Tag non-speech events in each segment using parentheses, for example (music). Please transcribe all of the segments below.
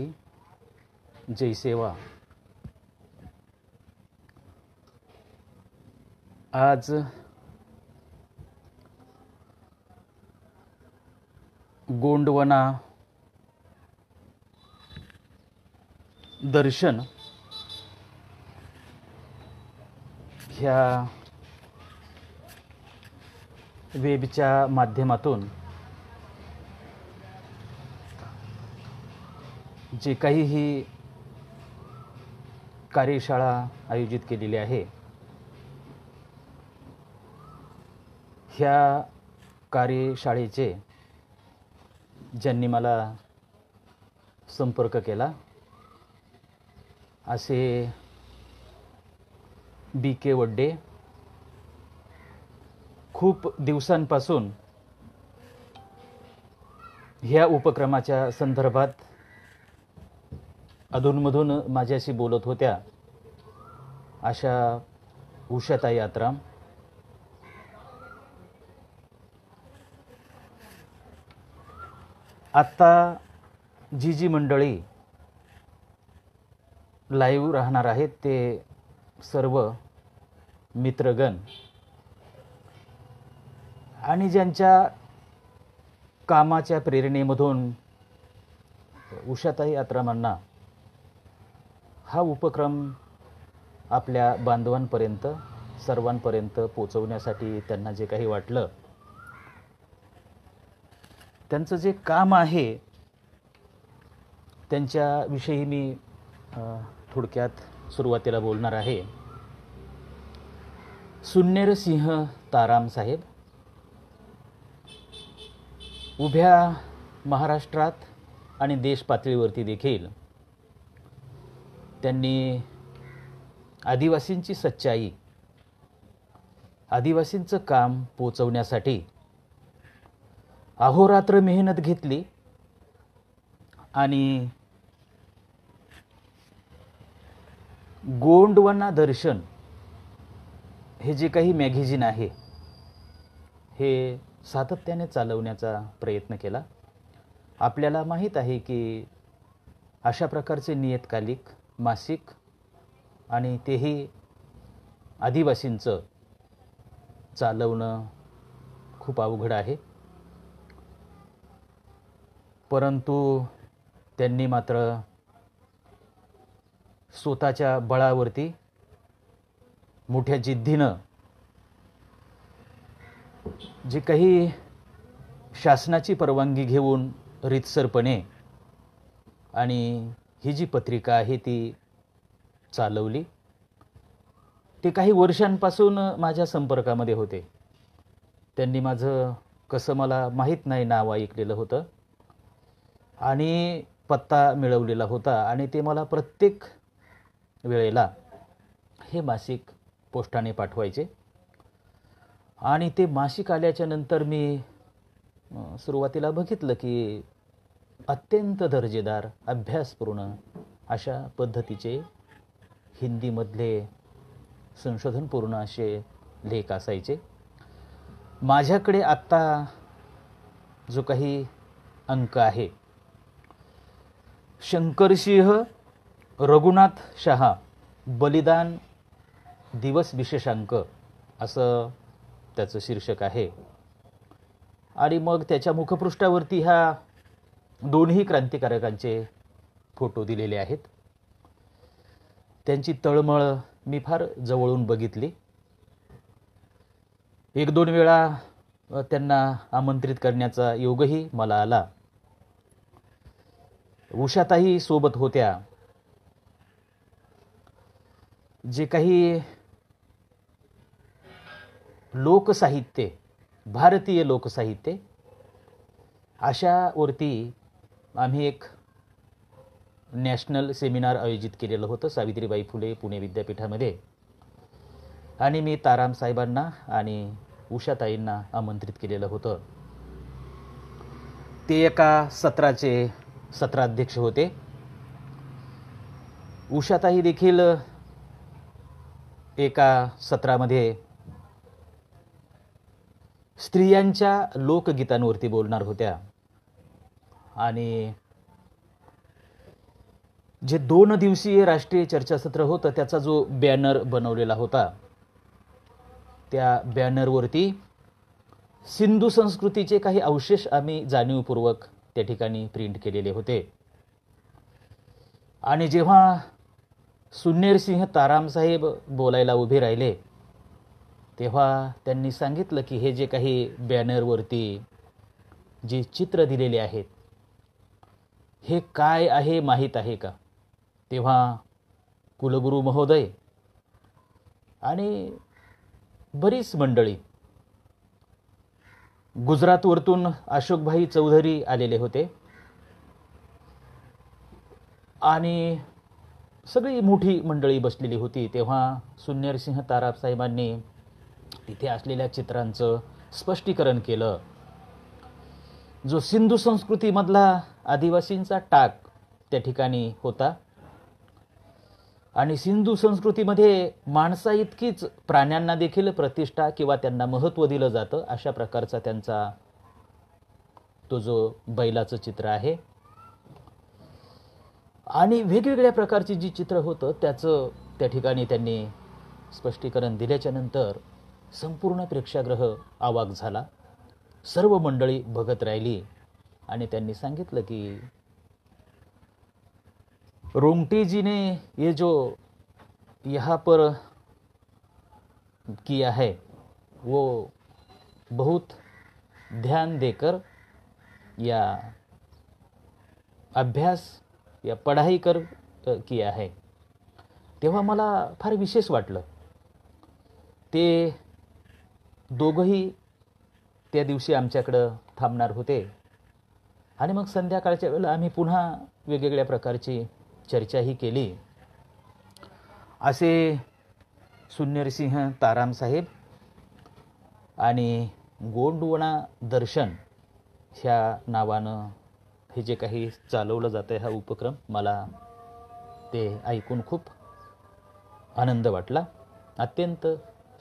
जय सेवा आज गोंडवना दर्शन ह्या वेबच्या माध्यमातून जे काही ही कार्यशाळा आयोजित केलेली आहे ह्या कार्यशाळेचे ज्यांनी मला संपर्क केला असे बी के वड्डे खूप दिवसांपासून ह्या उपक्रमाच्या संदर्भात अधूनमधून माझ्याशी बोलत होत्या अशा उषाता यात्रा आत्ता जी जी मंडळी लाईव्ह राहणार आहेत ते सर्व मित्रगण आणि ज्यांच्या कामाच्या प्रेरणेमधून उषाताई यात्रामांना हा उपक्रम आपल्या बांधवांपर्यंत सर्वांपर्यंत पोचवण्यासाठी त्यांना जे काही वाटलं त्यांचं जे काम आहे त्यांच्याविषयी मी थोडक्यात सुरुवातीला बोलणार आहे सुन्नेरसिंह ताराम साहेब उभ्या महाराष्ट्रात आणि देश पातळीवरती देखील त्यांनी आदिवासींची सच्चाई आदिवासींचं काम पोचवण्यासाठी अहोरात्र मेहनत घेतली आणि गोंडवना दर्शन हे जे काही मॅगझिन आहे हे सातत्याने चालवण्याचा प्रयत्न केला आपल्याला माहीत आहे की अशा प्रकारचे नियतकालिक मासिक आणि तेही आदिवासींचं चालवणं खूप अवघड आहे परंतु त्यांनी मात्र स्वतःच्या बळावरती मोठ्या जिद्दीनं जे काही शासनाची परवानगी घेऊन रितसरपणे आणि ही जी पत्रिका आहे ती चालवली ते काही वर्षांपासून माझ्या संपर्कामध्ये होते त्यांनी माझं कसं मला माहीत नाही नाव ऐकलेलं होतं आणि पत्ता मिळवलेला होता आणि ते मला प्रत्येक वेळेला हे मासिक पोस्टाने पाठवायचे आणि ते मासिक आल्याच्या नंतर मी सुरुवातीला बघितलं की अत्यंत दर्जेदार अभ्यासपूर्ण अशा पद्धतीचे हिंदीमधले संशोधनपूर्ण असे लेख असायचे माझ्याकडे आत्ता जो काही अंक आहे शंकरसिंह रघुनाथ शहा बलिदान दिवस विशेषांक असं त्याचं शीर्षक आहे आणि मग त्याच्या मुखपृष्ठावरती ह्या दोन्ही क्रांतिकारकांचे फोटो दिलेले आहेत त्यांची तळमळ मी फार जवळून बघितली एक दोन वेळा त्यांना आमंत्रित करण्याचा योगही मला आला उषाताही सोबत होत्या जे काही लोकसाहित्य भारतीय लोकसाहित्य अशावरती आम्ही एक नॅशनल सेमिनार आयोजित केलेलं होतं सावित्रीबाई फुले पुणे विद्यापीठामध्ये आणि मी ताराम साहेबांना आणि उषाताईंना आमंत्रित केलेलं होतं ते एका सत्राचे सत्राध्यक्ष होते उषाताई देखील एका सत्रामध्ये स्त्रियांच्या लोकगीतांवरती बोलणार होत्या आणि जे दोन दिवसीय राष्ट्रीय चर्चासत्र होतं त्याचा जो बॅनर बनवलेला होता त्या बॅनरवरती सिंधू संस्कृतीचे काही अवशेष आम्ही जाणीवपूर्वक त्या ठिकाणी प्रिंट केलेले होते आणि जेव्हा सुन्नेरसिंह तारामसाहेब बोलायला उभे राहिले तेव्हा त्यांनी सांगितलं की हे जे काही बॅनरवरती जे चित्र दिलेले आहेत हे काय आहे माहीत आहे का तेव्हा कुलगुरु महोदय आणि बरीच मंडळी गुजरातवरतून अशोकभाई चौधरी आलेले होते आणि सगळी मोठी मंडळी बसलेली होती तेव्हा सुन्यरसिंह तारापसाहेबांनी तिथे असलेल्या चित्रांचं स्पष्टीकरण केलं जो सिंधू संस्कृतीमधला आदिवासींचा टाक त्या ठिकाणी होता आणि सिंधू संस्कृतीमध्ये माणसाइतकीच प्राण्यांना देखील प्रतिष्ठा किंवा त्यांना महत्त्व दिलं जातं अशा प्रकारचा त्यांचा तो जो बैलाचं चित्र आहे आणि वेगवेगळ्या प्रकारची जी चित्र होतं त्याचं त्या ठिकाणी त्यांनी स्पष्टीकरण दिल्याच्यानंतर संपूर्ण प्रेक्षागृह आवाक झाला सर्व मंडळी बघत राहिली आणि त्यांनी सांगितलं की रोंगटेजीने ये जो यहाँ पर किया है वो बहुत ध्यान देकर या अभ्यास या पढाई कर किया है तेव्हा मला फार विशेष वाटलं ते दोघंही त्या दिवशी आमच्याकडं थांबणार होते आणि मग संध्याकाळच्या वेळेला आम्ही पुन्हा वेगवेगळ्या प्रकारची चर्चाही केली असे ताराम तारामसाहेब आणि गोंडवणा दर्शन ह्या नावानं हे जे काही चालवलं जातं हा उपक्रम मला ते ऐकून खूप आनंद वाटला अत्यंत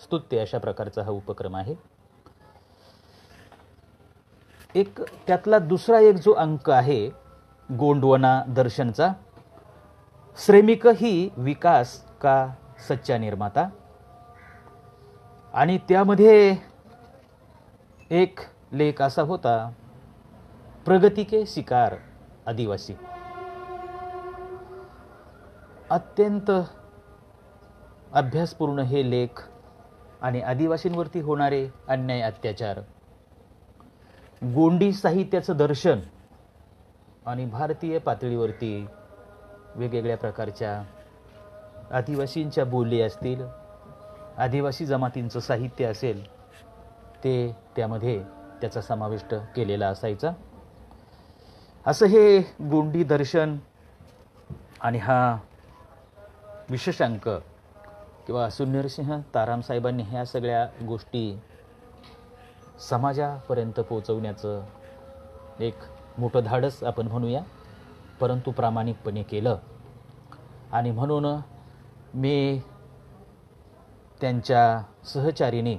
स्तुत्य अशा प्रकारचा हा उपक्रम आहे एक त्यातला दुसरा एक जो अंक आहे गोंडवना दर्शनचा श्रेमिक ही विकास का सच्चा निर्माता आणि त्यामध्ये एक लेख असा होता प्रगती के शिकार आदिवासी अत्यंत अभ्यासपूर्ण हे लेख आणि आदिवासींवरती होणारे अन्याय अत्याचार गोंडी साहित्याचं दर्शन आणि भारतीय पातळीवरती वेगवेगळ्या प्रकारच्या आदिवासींच्या बोली असतील आदिवासी जमातींचं साहित्य असेल ते त्यामध्ये त्याचा समाविष्ट केलेला असायचा असं हे गोंडी दर्शन आणि हा विशेषांक किंवा सुंदरसिंह तारामसाहेबांनी ह्या सगळ्या गोष्टी समाजापर्यंत पोचवण्याचं एक मोठं धाडस आपण म्हणूया परंतु प्रामाणिकपणे केलं आणि म्हणून मी त्यांच्या सहचारीने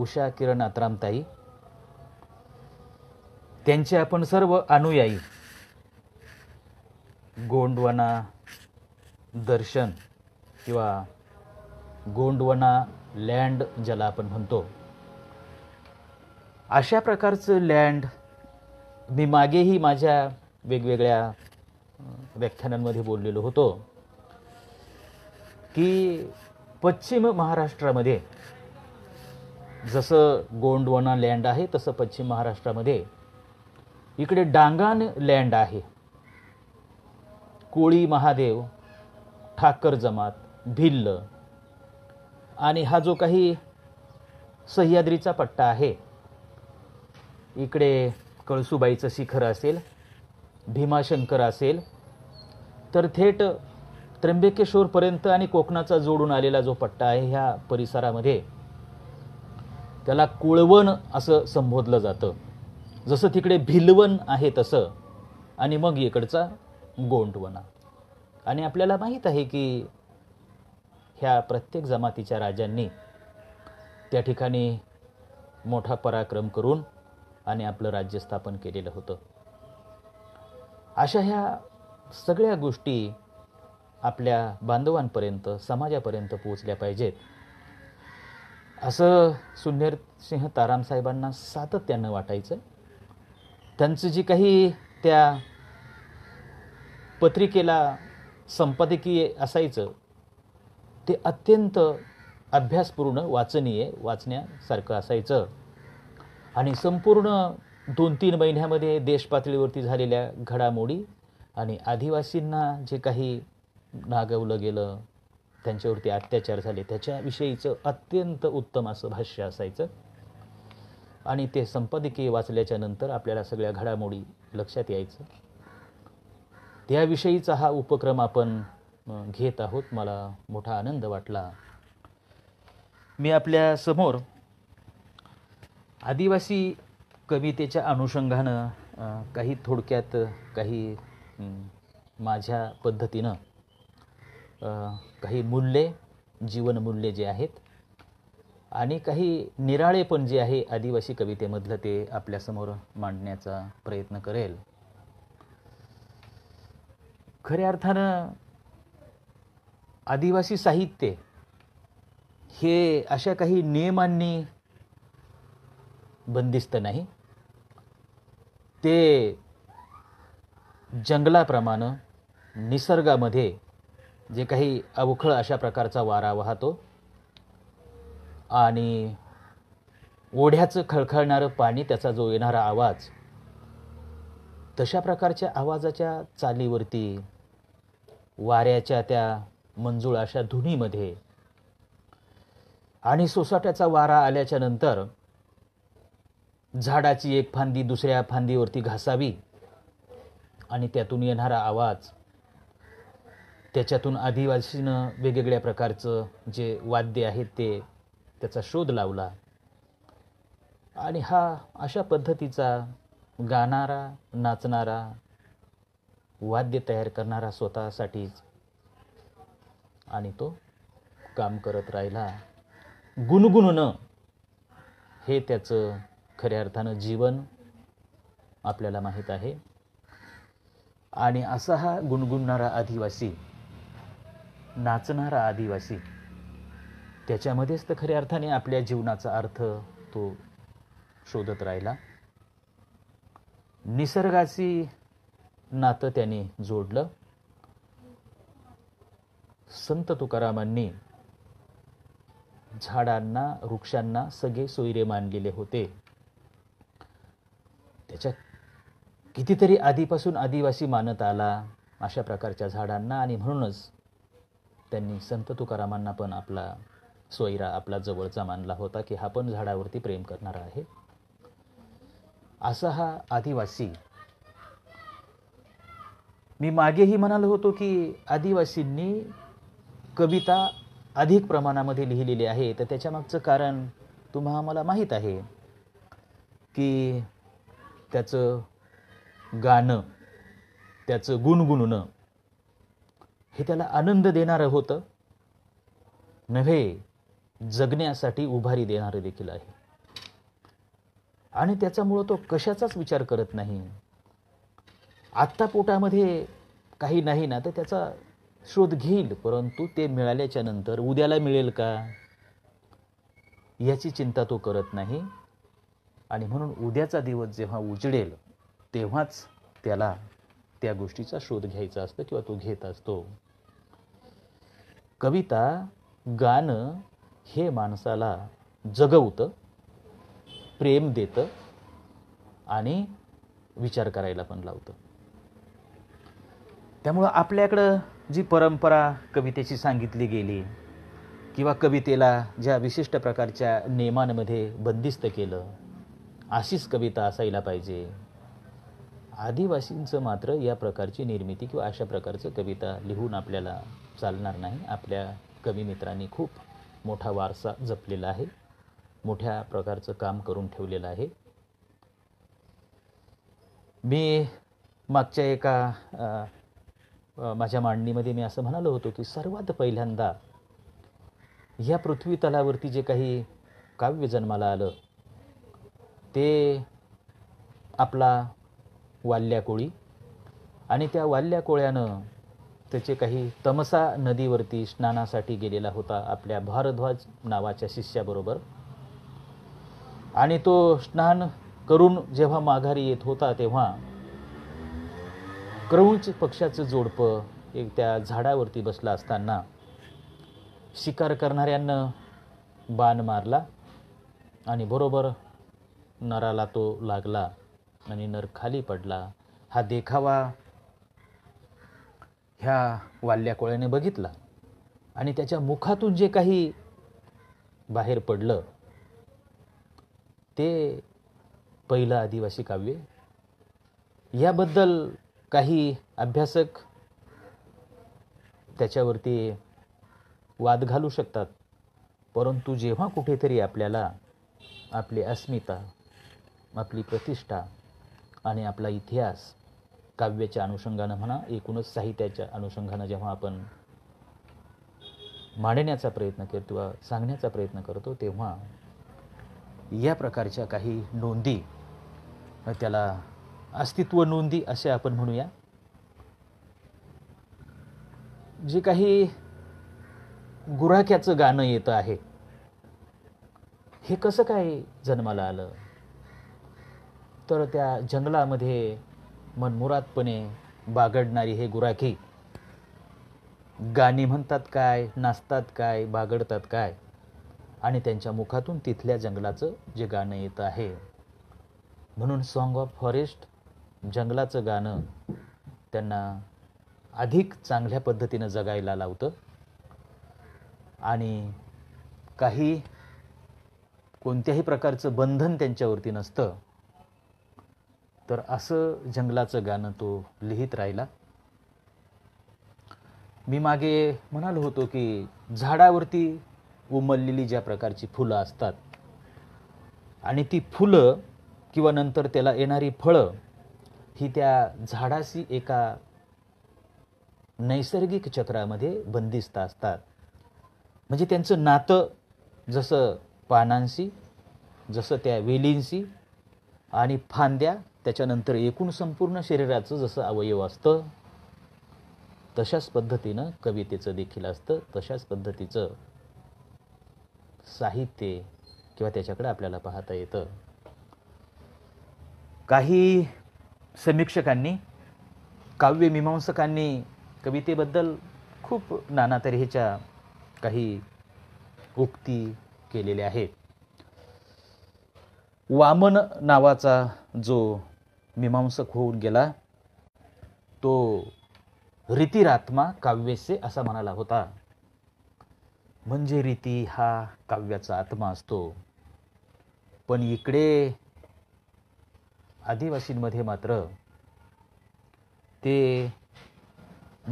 उषा किरण आत्रामताई त्यांचे आपण सर्व अनुयायी गोंडवना दर्शन किंवा गोंडवना लँड ज्याला आपण म्हणतो अशा प्रकारचं लँड मी मागेही माझ्या वेगवेगळ्या व्याख्यानांमध्ये बोललेलो होतो की पश्चिम महाराष्ट्रामध्ये जसं गोंडवाना लँड आहे तसं पश्चिम महाराष्ट्रामध्ये इकडे डांगान लँड आहे कोळी महादेव ठाकर जमात भिल्ल आणि हा जो काही सह्याद्रीचा पट्टा आहे इकडे कळसूबाईचं शिखर असेल भीमाशंकर असेल तर थेट त्र्यंबकेश्वरपर्यंत आणि कोकणाचा जोडून आलेला जो पट्टा आहे ह्या परिसरामध्ये त्याला कुळवण असं संबोधलं जातं जसं तिकडे भिलवन आहे तसं आणि मग इकडचा गोंडवना आणि आपल्याला माहीत आहे की ह्या प्रत्येक जमातीच्या राजांनी त्या ठिकाणी मोठा पराक्रम करून आणि आपलं राज्य स्थापन केलेलं होतं अशा ह्या सगळ्या गोष्टी आपल्या बांधवांपर्यंत समाजापर्यंत पोहोचल्या पाहिजेत असं सुनेर सिंह तारामसाहेबांना सातत्यानं वाटायचं त्यांचं जी काही त्या पत्रिकेला संपादकीय असायचं ते अत्यंत अभ्यासपूर्ण वाचनीय वाचण्यासारखं असायचं आणि संपूर्ण दोन तीन महिन्यामध्ये देशपातळीवरती झालेल्या घडामोडी आणि आदिवासींना जे काही नागवलं गेलं त्यांच्यावरती अत्याचार झाले त्याच्याविषयीचं अत्यंत उत्तम असं भाष्य असायचं आणि ते संपादकीय वाचल्याच्या नंतर आपल्याला सगळ्या घडामोडी लक्षात यायचं त्याविषयीचा हा उपक्रम आपण घेत आहोत मला मोठा आनंद वाटला मी आपल्या समोर आदिवासी कवितेच्या अनुषंगानं काही थोडक्यात काही माझ्या पद्धतीनं काही मूल्ये जीवनमूल्ये जे आहेत आणि काही निराळे पण जे आहे आदिवासी कवितेमधलं ते आपल्यासमोर मांडण्याचा प्रयत्न करेल खऱ्या अर्थानं आदिवासी साहित्य हे अशा काही नियमांनी बंदिस्त नाही ते जंगलाप्रमाणे निसर्गामध्ये जे काही अवखळ अशा प्रकारचा वारा वाहतो आणि ओढ्याचं खळखळणारं पाणी त्याचा जो येणारा आवाज तशा प्रकारच्या आवाजाच्या चालीवरती वाऱ्याच्या त्या मंजूळ अशा धुनीमध्ये आणि सोसाट्याचा वारा आल्याच्या नंतर झाडाची एक फांदी दुसऱ्या फांदीवरती घासावी आणि त्यातून येणारा आवाज त्याच्यातून आदिवासीनं वेगवेगळ्या प्रकारचं जे वाद्य आहे ते त्याचा शोध लावला आणि हा अशा पद्धतीचा गाणारा नाचणारा वाद्य तयार करणारा स्वतःसाठीच आणि तो काम करत राहिला गुणगुणणं हे त्याचं खऱ्या अर्थानं जीवन आपल्याला माहीत आहे आणि असा हा गुणगुणणारा आदिवासी नाचणारा आदिवासी त्याच्यामध्येच तर खऱ्या अर्थाने आपल्या जीवनाचा अर्थ तो शोधत राहिला निसर्गाशी नातं त्याने जोडलं संत तुकारामांनी झाडांना वृक्षांना सगळे सोयरे मानलेले होते त्याच्या कितीतरी आधीपासून आदिवासी मानत आला अशा प्रकारच्या झाडांना आणि म्हणूनच त्यांनी संत तुकारामांना पण आपला सोयरा आपला जवळचा मानला होता की हा पण झाडावरती प्रेम करणारा आहे असा हा आदिवासी मी मागेही म्हणालो होतो की आदिवासींनी कविता अधिक प्रमाणामध्ये लिहिलेली आहे तर त्याच्यामागचं कारण तुम्हा आम्हाला माहीत आहे की त्याचं गाणं त्याचं गुणगुणणं हे त्याला आनंद देणारं होतं नव्हे जगण्यासाठी उभारी देणारं देखील आहे आणि त्याच्यामुळं तो कशाचाच विचार करत नाही आत्ता पोटामध्ये काही नाही ना तर त्याचा शोध घेईल परंतु ते मिळाल्याच्या नंतर उद्याला मिळेल का याची चिंता तो करत नाही आणि म्हणून उद्याचा दिवस जेव्हा उजडेल तेव्हाच त्याला त्या गोष्टीचा शोध घ्यायचा असतो किंवा तो घेत असतो कविता गाणं हे माणसाला जगवतं प्रेम देतं आणि विचार करायला पण लावतं त्यामुळं आपल्याकडं जी परंपरा कवितेची सांगितली गेली किंवा कवितेला ज्या विशिष्ट प्रकारच्या नियमांमध्ये बंदिस्त केलं अशीच कविता असायला पाहिजे आदिवासींचं मात्र या प्रकारची निर्मिती किंवा अशा प्रकारचं कविता लिहून आपल्याला चालणार नाही आपल्या मित्रांनी खूप मोठा वारसा जपलेला आहे मोठ्या प्रकारचं काम करून ठेवलेलं आहे मी मागच्या एका माझ्या मांडणीमध्ये मी असं म्हणालो होतो की सर्वात पहिल्यांदा ह्या पृथ्वी तलावरती जे काही काव्य जन्माला आलं ते आपला वाल्या कोळी आणि त्या वाल्या कोळ्यानं त्याचे काही तमसा नदीवरती स्नानासाठी गेलेला होता आपल्या भारद्वाज नावाच्या शिष्याबरोबर आणि तो स्नान करून जेव्हा माघारी येत होता तेव्हा क्रौंच पक्षाचं जोडपं एक त्या झाडावरती बसला असताना शिकार करणाऱ्यांनं बाण मारला आणि बरोबर नराला तो लागला आणि नर खाली पडला हा देखावा ह्या वाल्या कोळ्याने बघितला आणि त्याच्या मुखातून जे काही बाहेर पडलं ते पहिलं आदिवासी काव्य याबद्दल काही अभ्यासक त्याच्यावरती वाद घालू शकतात परंतु जेव्हा कुठेतरी आपल्याला आपली अस्मिता आपली प्रतिष्ठा आणि आपला इतिहास काव्याच्या अनुषंगानं म्हणा एकूणच साहित्याच्या अनुषंगानं जेव्हा आपण मांडण्याचा प्रयत्न करतो किंवा सांगण्याचा प्रयत्न करतो तेव्हा या प्रकारच्या काही नोंदी त्याला अस्तित्व नोंदी असे आपण म्हणूया जे काही गुराख्याचं गाणं येतं आहे हे कसं काय जन्माला आलं तर त्या जंगलामध्ये मनमुरातपणे बागडणारी हे गुराखी गाणी म्हणतात काय नाचतात काय बागडतात काय आणि त्यांच्या मुखातून तिथल्या जंगलाचं जे गाणं येतं आहे म्हणून सॉन्ग ऑफ फॉरेस्ट जंगलाचं गाणं त्यांना अधिक चांगल्या पद्धतीनं जगायला लावतं आणि काही कोणत्याही प्रकारचं बंधन त्यांच्यावरती नसतं तर असं जंगलाचं गाणं तो लिहित राहिला मी मागे म्हणालो होतो की झाडावरती उमललेली ज्या प्रकारची फुलं असतात आणि ती फुलं किंवा नंतर त्याला येणारी फळं ही त्या झाडाशी एका नैसर्गिक चक्रामध्ये बंदिस्त असतात म्हणजे त्यांचं नातं जसं पानांशी जसं त्या वेलींशी आणि फांद्या त्याच्यानंतर एकूण संपूर्ण शरीराचं जसं अवयव असतं तशाच पद्धतीनं कवितेचं देखील असतं तशाच पद्धतीचं साहित्य किंवा त्याच्याकडे आपल्याला पाहता येतं काही समीक्षकांनी मीमांसकांनी कवितेबद्दल खूप नाना तऱ्हेच्या काही उक्ती केलेल्या आहेत वामन नावाचा जो मीमांसक होऊन गेला तो रीतिरात्मा काव्यसे असा म्हणाला होता म्हणजे रीती हा काव्याचा आत्मा असतो पण इकडे आदिवासींमध्ये मात्र ते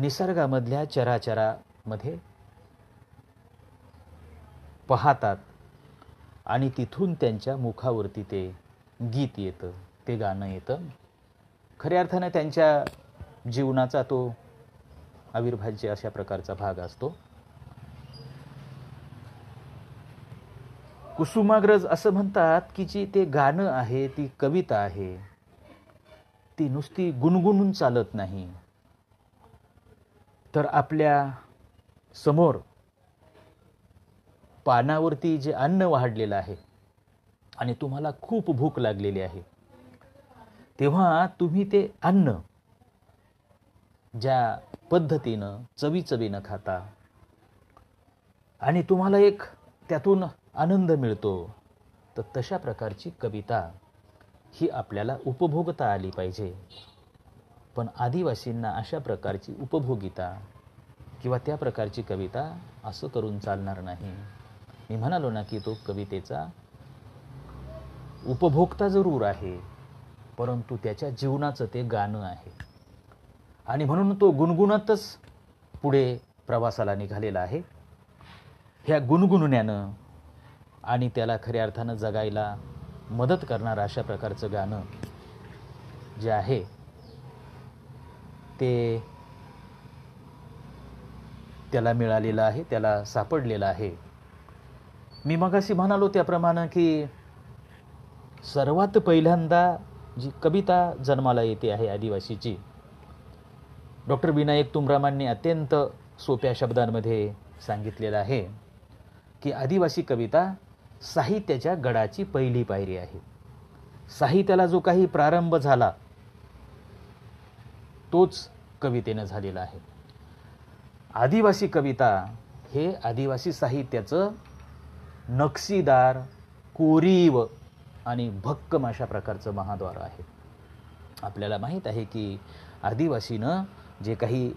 निसर्गामधल्या चराचरामध्ये पाहतात आणि तिथून त्यांच्या मुखावरती ते गीत येतं ते गाणं येतं खऱ्या अर्थानं त्यांच्या जीवनाचा तो अविर्भाज्य अशा प्रकारचा भाग असतो कुसुमाग्रज असं म्हणतात की जी ते गाणं आहे ती कविता आहे ती नुसती गुणगुणून चालत नाही तर आपल्या समोर पानावरती जे अन्न वाढलेलं आहे आणि तुम्हाला खूप भूक लागलेली आहे तेव्हा तुम्ही ते अन्न ज्या पद्धतीनं चवी खाता आणि तुम्हाला एक त्यातून आनंद मिळतो तर तशा प्रकारची कविता ही आपल्याला उपभोगता आली पाहिजे पण आदिवासींना अशा प्रकारची उपभोगिता किंवा त्या प्रकारची कविता असं करून चालणार नाही मी म्हणालो ना की तो कवितेचा उपभोक्ता जरूर आहे परंतु त्याच्या जीवनाचं ते गाणं आहे आणि म्हणून तो गुणगुणतच पुढे प्रवासाला निघालेला आहे ह्या गुणगुणण्यानं आणि त्याला खऱ्या अर्थानं जगायला मदत करणारं अशा प्रकारचं गाणं जे आहे ते त्याला मिळालेलं आहे त्याला सापडलेलं आहे मी मगाशी म्हणालो त्याप्रमाणे की सर्वात पहिल्यांदा जी कविता जन्माला येते आहे आदिवासीची डॉक्टर विनायक तुमरामांनी अत्यंत सोप्या शब्दांमध्ये सांगितलेलं आहे की आदिवासी कविता साहित्याच्या गडाची पहिली पायरी आहे साहित्याला जो काही प्रारंभ झाला तोच कवितेनं झालेला आहे आदिवासी कविता हे आदिवासी साहित्याचं नक्षीदार कोरीव आणि भक्कम अशा प्रकारचं महाद्वार आहे आपल्याला माहीत आहे की आदिवासीनं जे काही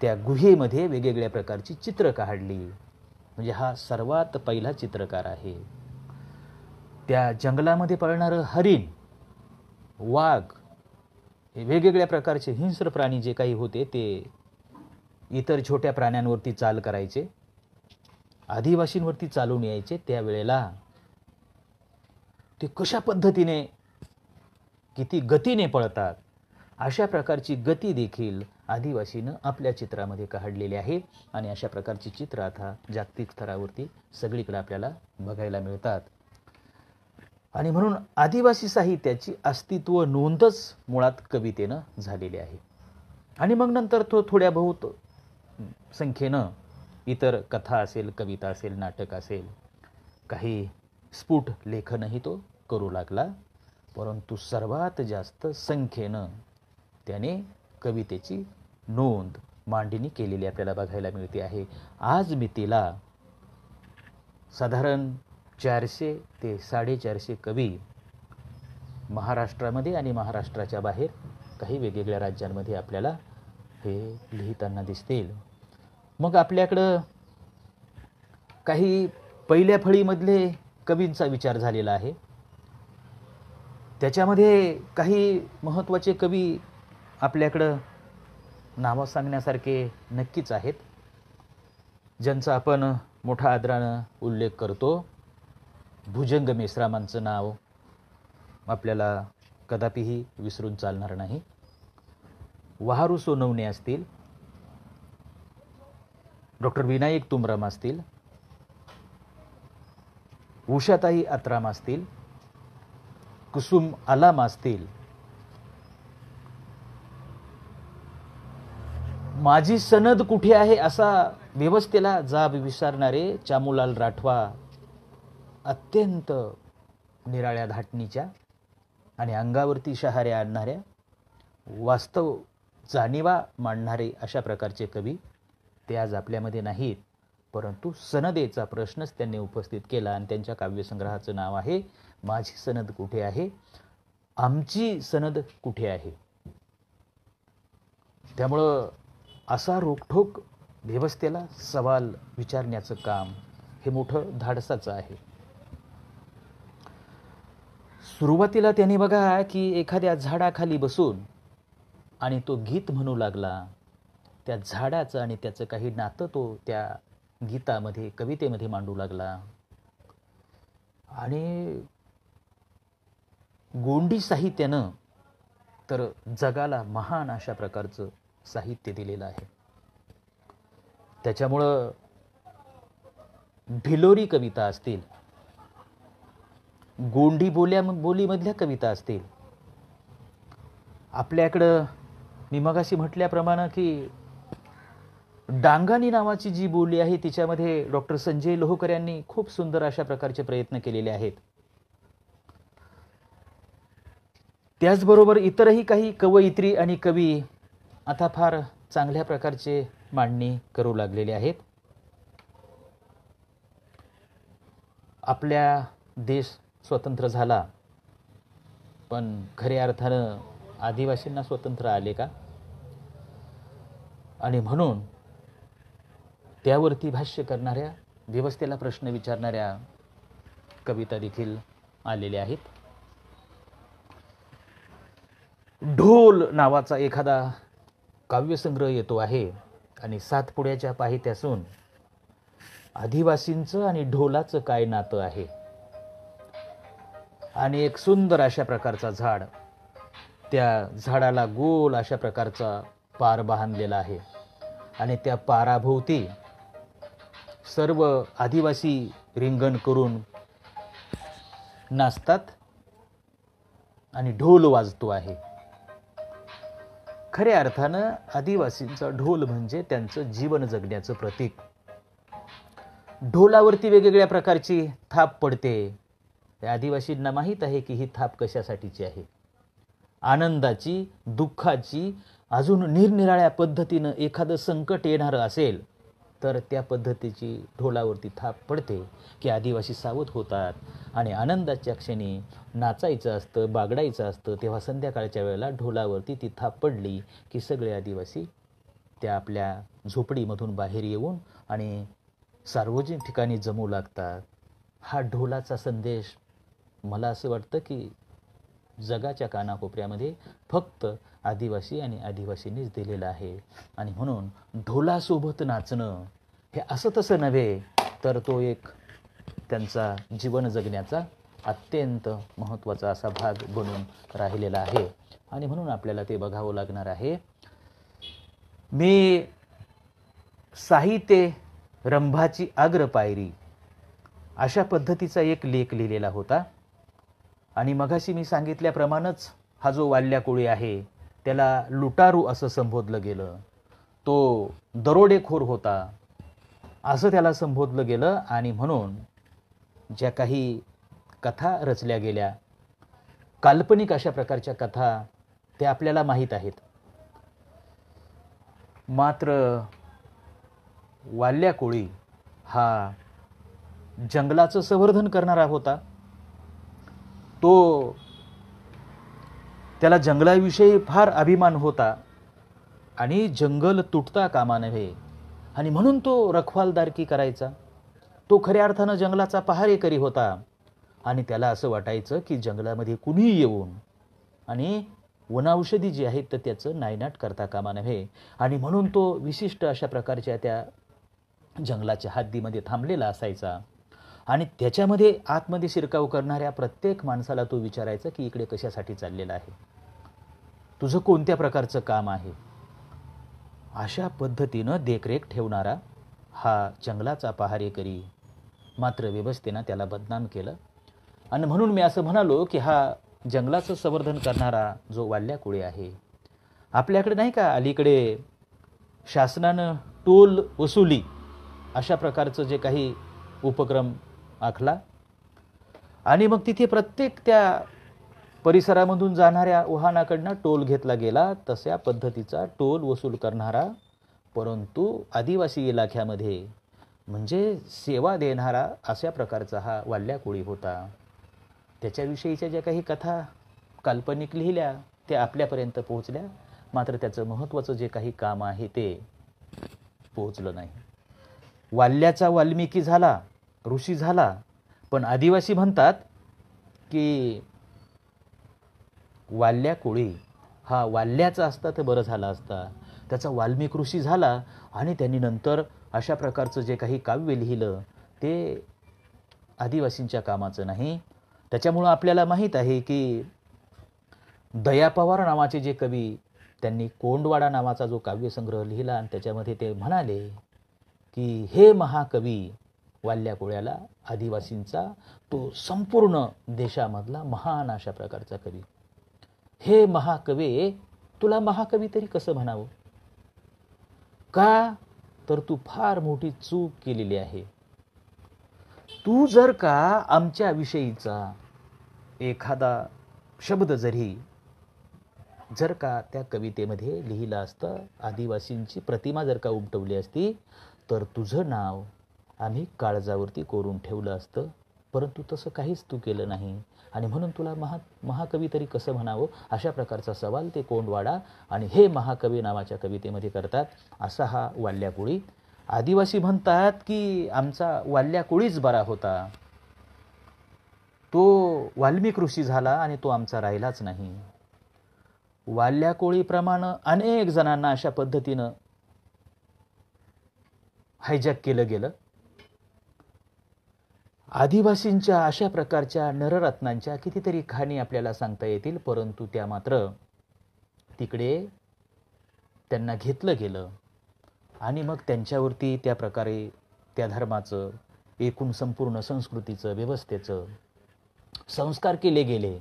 त्या गुहेमध्ये वेगवेगळ्या प्रकारची चित्र काढली म्हणजे हा सर्वात पहिला चित्रकार आहे त्या जंगलामध्ये पळणारं हरिण वाघ हे वेगवेगळ्या प्रकारचे हिंस्र प्राणी जे काही होते ते इतर छोट्या प्राण्यांवरती चाल करायचे आदिवासींवरती चालून यायचे त्यावेळेला ते कशा पद्धतीने किती गतीने पळतात अशा प्रकारची गती देखील आदिवासीनं आपल्या चित्रामध्ये काढलेले आहे आणि अशा प्रकारची चित्र आता जागतिक स्तरावरती सगळीकडे आपल्याला बघायला मिळतात आणि म्हणून आदिवासी साहित्याची अस्तित्व नोंदच मुळात कवितेनं झालेली आहे आणि मग नंतर तो थोड्या बहुत संख्येनं इतर कथा असेल कविता असेल नाटक असेल काही स्फुट लेखनही तो करू लागला परंतु सर्वात जास्त संख्येनं त्याने कवितेची नोंद मांडणी केलेली आपल्याला बघायला मिळते आहे आज मी तिला साधारण चारशे ते साडेचारशे कवी महाराष्ट्रामध्ये आणि महाराष्ट्राच्या बाहेर काही वेगवेगळ्या राज्यांमध्ये आपल्याला हे लिहिताना दिसतील मग आपल्याकडं काही पहिल्या फळीमधले कवींचा विचार झालेला आहे त्याच्यामध्ये काही महत्त्वाचे कवी आपल्याकडं नावं सांगण्यासारखे नक्कीच आहेत ज्यांचा आपण मोठा आदरानं उल्लेख करतो भुजंग मेश्रामांचं नाव आपल्याला कदापिही विसरून चालणार नाही वाहारू सोनवणे असतील डॉक्टर विनायक तुमराम असतील उषाताई आत्राम असतील कुसुम आलाम असतील माझी सनद कुठे आहे असा व्यवस्थेला जाब विसरणारे चामूलाल राठवा अत्यंत निराळ्या धाटणीच्या आणि अंगावरती शहाऱ्या आणणाऱ्या वास्तव जाणिवा मांडणारे अशा प्रकारचे कवी ते आज आपल्यामध्ये नाहीत परंतु सनदेचा प्रश्नच त्यांनी उपस्थित केला आणि त्यांच्या काव्यसंग्रहाचं नाव आहे माझी सनद कुठे आहे आमची सनद कुठे आहे त्यामुळं असा रोखठोक व्यवस्थेला सवाल विचारण्याचं काम हे मोठं धाडसाचं आहे सुरुवातीला त्यांनी बघा की एखाद्या झाडाखाली बसून आणि तो गीत म्हणू लागला त्या झाडाचं आणि त्याचं काही नातं तो त्या गीतामध्ये कवितेमध्ये मांडू लागला आणि गोंडी साहित्यानं तर जगाला महान अशा प्रकारचं साहित्य दिलेलं आहे त्याच्यामुळं भिलोरी कविता असतील गोंडी बोल्या बोलीमधल्या कविता असतील आपल्याकडं मी मगाशी म्हटल्याप्रमाणे की डांगानी नावाची जी बोली आहे तिच्यामध्ये डॉक्टर संजय लोहकर यांनी खूप सुंदर अशा प्रकारचे प्रयत्न केलेले आहेत त्याचबरोबर इतरही काही कवयित्री आणि कवी आता फार चांगल्या प्रकारचे मांडणी करू लागलेले आहेत आपल्या देश स्वतंत्र झाला पण खऱ्या अर्थानं आदिवासींना स्वतंत्र आले का आणि म्हणून त्यावरती भाष्य करणाऱ्या व्यवस्थेला प्रश्न विचारणाऱ्या कविता देखील आलेल्या आहेत ढोल नावाचा एखादा काव्यसंग्रह येतो आहे आणि सातपुड्याच्या पाहित्यासून आदिवासींचं आणि ढोलाचं काय नातं आहे आणि एक सुंदर अशा प्रकारचा झाड त्या झाडाला गोल अशा प्रकारचा पार बांधलेला आहे आणि त्या पाराभोवती सर्व आदिवासी रिंगण करून नाचतात आणि ढोल वाजतो आहे खऱ्या अर्थानं आदिवासींचा ढोल म्हणजे त्यांचं जीवन जगण्याचं प्रतीक ढोलावरती वेगवेगळ्या प्रकारची थाप पडते आदिवासींना माहीत आहे की ही थाप कशासाठीची आहे आनंदाची दुःखाची अजून निरनिराळ्या पद्धतीनं एखादं संकट येणारं असेल तर त्या पद्धतीची ढोलावरती थाप पडते की आदिवासी सावध होतात आणि आनंदाच्या क्षणी नाचायचं असतं बागडायचं असतं तेव्हा संध्याकाळच्या वेळेला ढोलावरती ती थाप पडली की सगळे आदिवासी त्या आपल्या झोपडीमधून बाहेर येऊन आणि सार्वजनिक ठिकाणी जमू लागतात हा ढोलाचा संदेश मला असं वाटतं की जगाच्या कानाकोपऱ्यामध्ये फक्त आदिवासी आणि आदिवासींनीच दिलेलं आहे आणि म्हणून ढोलासोबत नाचणं हे असं तसं नव्हे तर तो एक त्यांचा जीवन जगण्याचा अत्यंत महत्त्वाचा असा भाग बनून राहिलेला आहे आणि म्हणून आपल्याला ते बघावं लागणार आहे मी साहित्य रंभाची आग्रपायरी अशा पद्धतीचा एक लेख लिहिलेला होता आणि मघाशी मी सांगितल्याप्रमाणेच हा जो वाल्या आहे त्याला लुटारू असं संबोधलं गेलं तो दरोडेखोर होता असं त्याला संबोधलं गेलं आणि म्हणून ज्या काही कथा रचल्या गेल्या काल्पनिक अशा प्रकारच्या कथा त्या आपल्याला माहीत आहेत मात्र वाल्या कोळी हा जंगलाचं संवर्धन करणारा होता तो त्याला जंगलाविषयी फार अभिमान होता आणि जंगल तुटता कामा नव्हे आणि म्हणून तो रखवालदारकी करायचा तो खऱ्या अर्थानं जंगलाचा पहारेकरी होता आणि त्याला असं वाटायचं की जंगलामध्ये कुणीही येऊन आणि वनौषधी जी आहेत तर त्याचं नायनाट करता कामा नव्हे आणि म्हणून तो विशिष्ट अशा प्रकारच्या त्या जंगलाच्या हद्दीमध्ये थांबलेला असायचा आणि त्याच्यामध्ये आतमध्ये शिरकाव करणाऱ्या प्रत्येक माणसाला तो विचारायचा की इकडे कशासाठी चाललेला आहे तुझं कोणत्या प्रकारचं काम आहे अशा पद्धतीनं देखरेख ठेवणारा हा जंगलाचा पहारेकरी मात्र व्यवस्थेनं त्याला बदनाम केलं आणि म्हणून मी असं म्हणालो की हा जंगलाचं संवर्धन करणारा जो वाल्याकुळे कुळे आहे आपल्याकडे नाही का अलीकडे शासनानं टोल वसुली अशा प्रकारचं जे काही उपक्रम आखला आणि मग तिथे प्रत्येक त्या परिसरामधून जाणाऱ्या वाहनाकडनं टोल घेतला गेला तशा पद्धतीचा टोल वसूल करणारा परंतु आदिवासी इलाख्यामध्ये म्हणजे सेवा देणारा अशा प्रकारचा हा वाल्या कोळी होता त्याच्याविषयीच्या ज्या काही कथा काल्पनिक लिहिल्या त्या आपल्यापर्यंत पोहोचल्या मात्र त्याचं महत्त्वाचं जे काही काम आहे ते पोहोचलं नाही वाल्याचा वाल्मिकी झाला ऋषी झाला पण आदिवासी म्हणतात की वाल्या कोळी हा वाल्याचा असता तर बरं झाला असता त्याचा वाल्मिक ऋषी झाला आणि त्यांनी नंतर अशा प्रकारचं जे काही काव्य लिहिलं ते आदिवासींच्या कामाचं नाही त्याच्यामुळं आपल्याला माहीत आहे की दया पवार नावाचे जे कवी त्यांनी कोंडवाडा नावाचा जो काव्यसंग्रह लिहिला आणि त्याच्यामध्ये ते म्हणाले की हे महाकवी वाल्या कोळ्याला आदिवासींचा तो संपूर्ण देशामधला महान अशा प्रकारचा कवी हे महाकवे तुला महाकवी तरी कसं म्हणावं का तर तू फार मोठी चूक केलेली आहे तू जर का आमच्याविषयीचा एखादा शब्द जरी जर का त्या कवितेमध्ये लिहिलं असतं आदिवासींची प्रतिमा जर का उमटवली असती तर तुझं नाव आम्ही काळजावरती कोरून ठेवलं असतं परंतु तसं काहीच तू केलं नाही आणि म्हणून तुला महा महाकवी तरी कसं म्हणावं अशा प्रकारचा सवाल ते कोंडवाडा आणि हे महाकवी नावाच्या कवितेमध्ये करतात असा हा वाल्याकुळी आदिवासी म्हणतात की आमचा वाल्याकुळीच बरा होता तो वाल्मिक ऋषी झाला आणि तो आमचा राहिलाच नाही वाल्याकोळीप्रमाणे अनेक जणांना अशा पद्धतीनं हायजॅक केलं गेलं आदिवासींच्या अशा प्रकारच्या नररत्नांच्या कितीतरी खाणी आपल्याला सांगता येतील परंतु त्या मात्र तिकडे त्यांना घेतलं गेलं आणि मग त्यांच्यावरती त्या प्रकारे त्या धर्माचं एकूण संपूर्ण संस्कृतीचं व्यवस्थेचं संस्कार केले गेले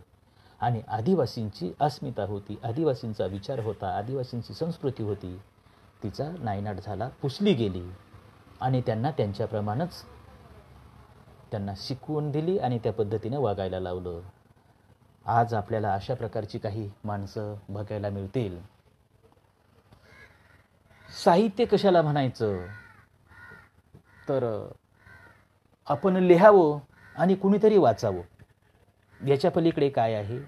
आणि आदिवासींची अस्मिता होती आदिवासींचा विचार होता आदिवासींची संस्कृती होती तिचा नायनाट झाला पुसली गेली आणि त्यांना त्यांच्याप्रमाणेच त्यांना शिकवून दिली आणि त्या पद्धतीने वागायला लावलं आज आपल्याला अशा प्रकारची काही माणसं बघायला मिळतील साहित्य कशाला म्हणायचं तर आपण लिहावं आणि कुणीतरी वाचावं याच्या पलीकडे काय आहे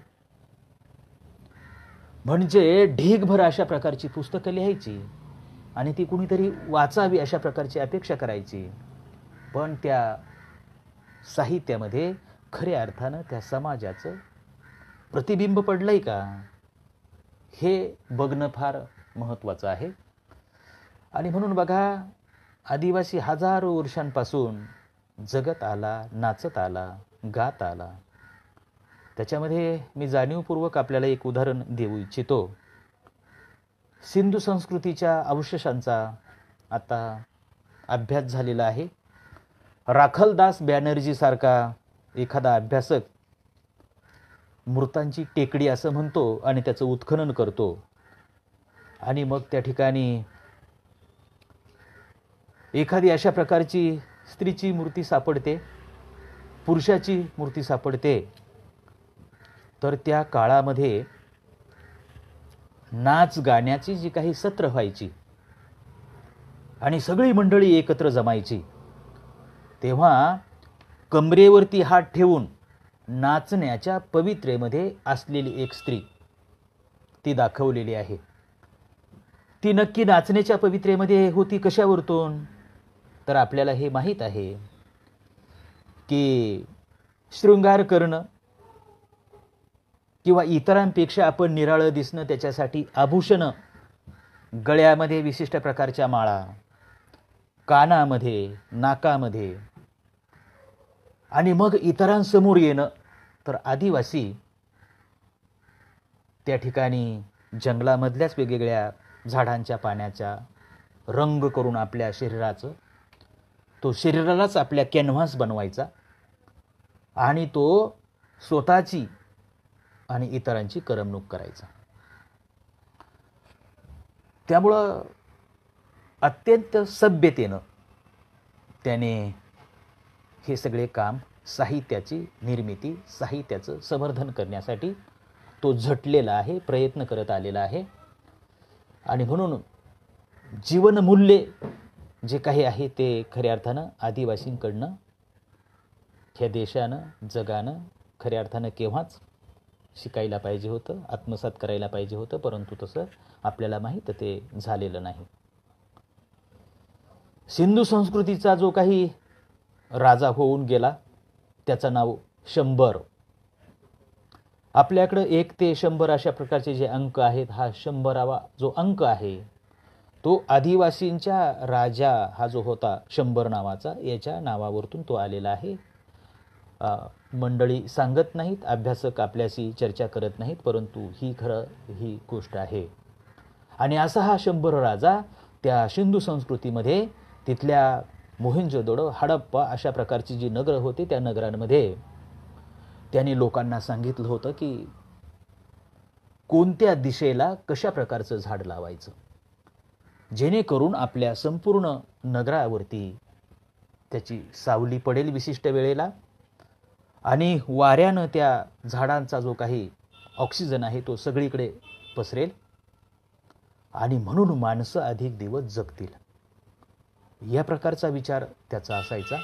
म्हणजे ढीगभर अशा प्रकारची पुस्तकं लिहायची आणि ती कुणीतरी वाचावी अशा प्रकारची अपेक्षा करायची पण त्या साहित्यामध्ये खऱ्या अर्थानं त्या समाजाचं प्रतिबिंब पडलं आहे का हे बघणं फार महत्त्वाचं आहे आणि म्हणून बघा आदिवासी हजारो वर्षांपासून जगत आला नाचत आला गात आला त्याच्यामध्ये मी जाणीवपूर्वक आपल्याला एक उदाहरण देऊ इच्छितो सिंधू संस्कृतीच्या अवशेषांचा आता अभ्यास झालेला आहे राखलदास बॅनर्जीसारखा एखादा अभ्यासक मृतांची टेकडी असं म्हणतो आणि त्याचं उत्खनन करतो आणि मग त्या ठिकाणी एखादी अशा प्रकारची स्त्रीची मूर्ती सापडते पुरुषाची मूर्ती सापडते तर त्या काळामध्ये नाच गाण्याची जी काही सत्र व्हायची आणि सगळी मंडळी एकत्र जमायची तेव्हा कमरेवरती हात ठेवून नाचण्याच्या पवित्रेमध्ये असलेली एक स्त्री ती दाखवलेली आहे ती नक्की नाचण्याच्या पवित्रेमध्ये होती कशावरतून तर आपल्याला हे माहीत आहे की शृंगार करणं किंवा इतरांपेक्षा आपण निराळं दिसणं त्याच्यासाठी आभूषणं गळ्यामध्ये विशिष्ट प्रकारच्या माळा कानामध्ये नाकामध्ये आणि मग इतरांसमोर येणं तर आदिवासी त्या ठिकाणी जंगलामधल्याच वेगवेगळ्या झाडांच्या पाण्याच्या रंग करून आपल्या शरीराचं तो शरीरालाच आपल्या कॅनव्हास बनवायचा आणि तो स्वतःची आणि इतरांची करमणूक करायचा त्यामुळं अत्यंत सभ्यतेनं त्याने हे सगळे काम साहित्याची निर्मिती साहित्याचं संवर्धन करण्यासाठी तो झटलेला आहे प्रयत्न करत आलेला आहे आणि म्हणून जीवनमूल्य जे काही आहे ते खऱ्या अर्थानं आदिवासींकडनं ह्या देशानं जगानं खऱ्या अर्थानं केव्हाच शिकायला पाहिजे होतं आत्मसात करायला पाहिजे होतं परंतु तसं आपल्याला माहीत ते झालेलं नाही सिंधू संस्कृतीचा जो काही राजा होऊन गेला त्याचं नाव शंभर आपल्याकडं एक ते शंभर अशा प्रकारचे जे अंक आहेत हा शंभरावा जो अंक आहे तो आदिवासींच्या राजा हा जो होता शंभर नावाचा याच्या नावावरतून तो आलेला आहे मंडळी सांगत नाहीत अभ्यासक आपल्याशी चर्चा करत नाहीत परंतु ही खरं ही गोष्ट आहे आणि असा हा शंभर राजा त्या सिंधू संस्कृतीमध्ये तिथल्या मोहिंजोदडो हडप्पा अशा प्रकारची जी नगरं होती त्या नगरांमध्ये त्यांनी लोकांना सांगितलं होतं की कोणत्या दिशेला कशा प्रकारचं झाड लावायचं जेणेकरून आपल्या संपूर्ण नगरावरती त्याची सावली पडेल विशिष्ट वेळेला आणि वाऱ्यानं त्या झाडांचा जो काही ऑक्सिजन आहे तो सगळीकडे पसरेल आणि म्हणून माणसं अधिक दिवस जगतील या प्रकारचा विचार त्याचा असायचा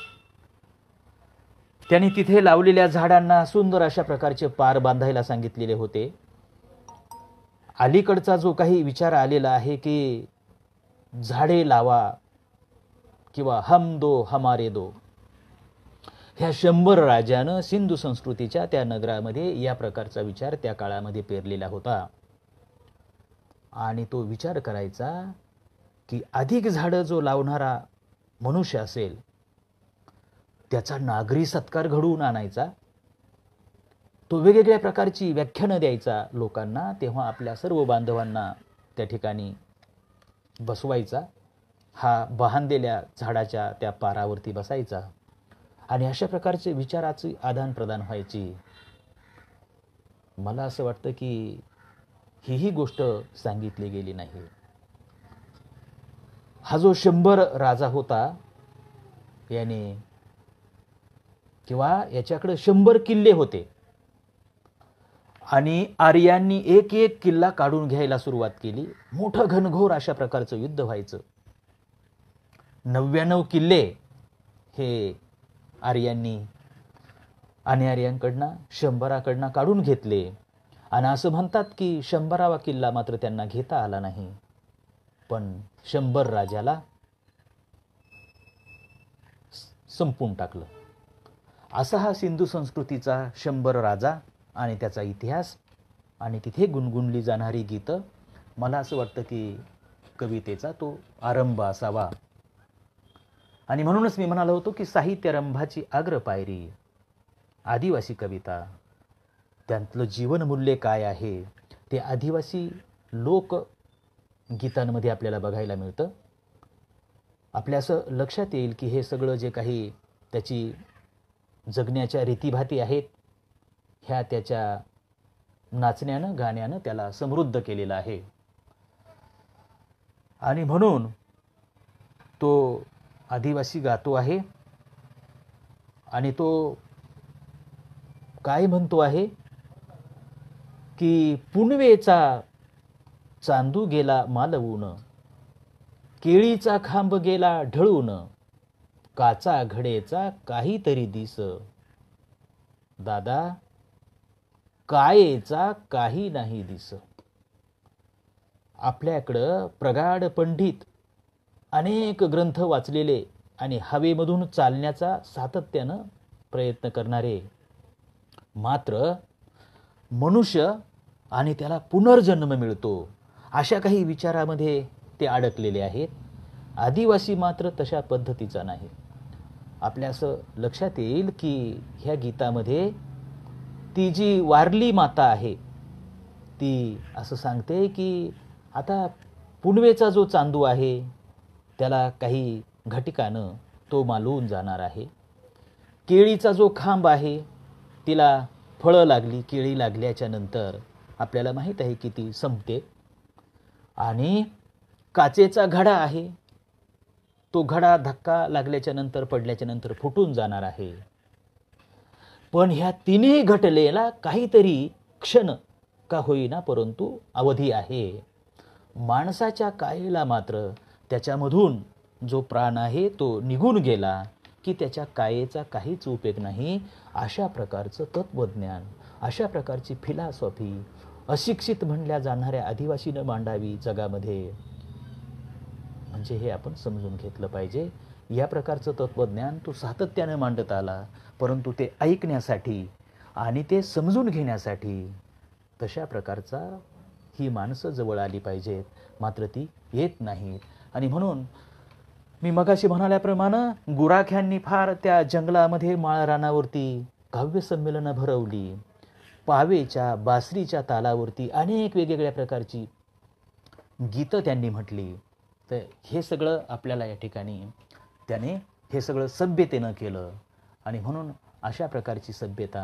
त्यांनी तिथे लावलेल्या झाडांना सुंदर अशा प्रकारचे पार बांधायला सांगितलेले होते अलीकडचा जो काही विचार आलेला आहे की झाडे लावा किंवा हम दो हमारे दो ह्या शंभर राजानं सिंधू संस्कृतीच्या त्या नगरामध्ये या प्रकारचा विचार त्या काळामध्ये पेरलेला होता आणि तो विचार करायचा की अधिक झाडं जो लावणारा मनुष्य असेल त्याचा नागरी सत्कार घडवून आणायचा तो वेगवेगळ्या प्रकारची व्याख्यानं द्यायचा लोकांना तेव्हा आपल्या सर्व बांधवांना त्या ठिकाणी बसवायचा हा बहानलेल्या झाडाच्या त्या पारावरती बसायचा आणि अशा प्रकारचे विचाराची आदानप्रदान व्हायची मला असं वाटतं की हीही गोष्ट सांगितली गेली नाही हा जो शंभर राजा होता याने किंवा याच्याकडे शंभर किल्ले होते आणि आर्यांनी एक एक किल्ला काढून घ्यायला सुरुवात केली मोठं घनघोर अशा प्रकारचं युद्ध व्हायचं नव्याण्णव किल्ले हे आर्यांनी आणि आर्यांकडनं शंभराकडनं काढून घेतले आणि असं म्हणतात की शंभरावा किल्ला मात्र त्यांना घेता आला नाही पण शंभर राजाला संपून टाकलं असा हा सिंधू संस्कृतीचा शंभर राजा आणि त्याचा इतिहास आणि तिथे गुणगुणली जाणारी गीतं मला असं वाटतं की कवितेचा तो आरंभ असावा आणि म्हणूनच मी म्हणालो होतो की साहित्यरंभाची अग्रपायरी आदिवासी कविता त्यातलं जीवनमूल्य काय आहे ते आदिवासी लोक गीतांमध्ये आपल्याला बघायला मिळतं आपल्या असं लक्षात येईल की हे सगळं जे काही त्याची जगण्याच्या रीतीभाती आहेत ह्या त्याच्या नाचण्यानं गाण्यानं त्याला समृद्ध केलेलं आहे आणि म्हणून तो आदिवासी गातो आहे आणि तो काय म्हणतो आहे की पुणवेचा चांदू गेला मालवून केळीचा खांब गेला ढळून काचा घडेचा काहीतरी दिस दादा कायेचा काही नाही दिस आपल्याकडं प्रगाढ पंडित अनेक ग्रंथ वाचलेले आणि हवेमधून चालण्याचा सातत्यानं प्रयत्न करणारे मात्र मनुष्य आणि त्याला पुनर्जन्म मिळतो अशा काही विचारामध्ये ते अडकलेले आहेत आदिवासी मात्र तशा पद्धतीचा नाही आपल्या असं लक्षात येईल की ह्या गीतामध्ये ती जी वारली माता आहे ती असं सांगते की आता पुणवेचा जो चांदू आहे त्याला काही घटिकानं तो मालवून जाणार आहे केळीचा जो खांब आहे तिला फळं लागली केळी लागल्याच्या नंतर आपल्याला माहीत आहे की ती संपते आणि काचेचा घडा आहे तो घडा धक्का लागल्याच्या नंतर पडल्याच्या नंतर फुटून जाणार आहे पण ह्या तिन्ही घटलेला काहीतरी क्षण का होईना परंतु अवधी आहे माणसाच्या कायेला मात्र त्याच्यामधून जो प्राण आहे तो निघून गेला की त्याच्या कायेचा काहीच उपयोग नाही अशा प्रकारचं तत्वज्ञान अशा प्रकारची फिलॉसॉफी अशिक्षित म्हणल्या जाणाऱ्या आदिवासीनं मांडावी जगामध्ये म्हणजे हे आपण समजून घेतलं पाहिजे या प्रकारचं तत्त्वज्ञान तो सातत्यानं मांडत आला परंतु ते ऐकण्यासाठी आणि ते समजून घेण्यासाठी तशा प्रकारचा ही माणसं जवळ आली पाहिजेत मात्र ती येत नाहीत आणि म्हणून मी मगाशी म्हणाल्याप्रमाणे गुराख्यांनी फार त्या जंगलामध्ये माळरानावरती काव्यसंमेलनं भरवली पावेच्या बासरीच्या तालावरती अनेक वेगवेगळ्या प्रकारची गीतं त्यांनी म्हटली तर हे सगळं आपल्याला या ठिकाणी त्याने हे सगळं सभ्यतेनं केलं आणि म्हणून अशा प्रकारची सभ्यता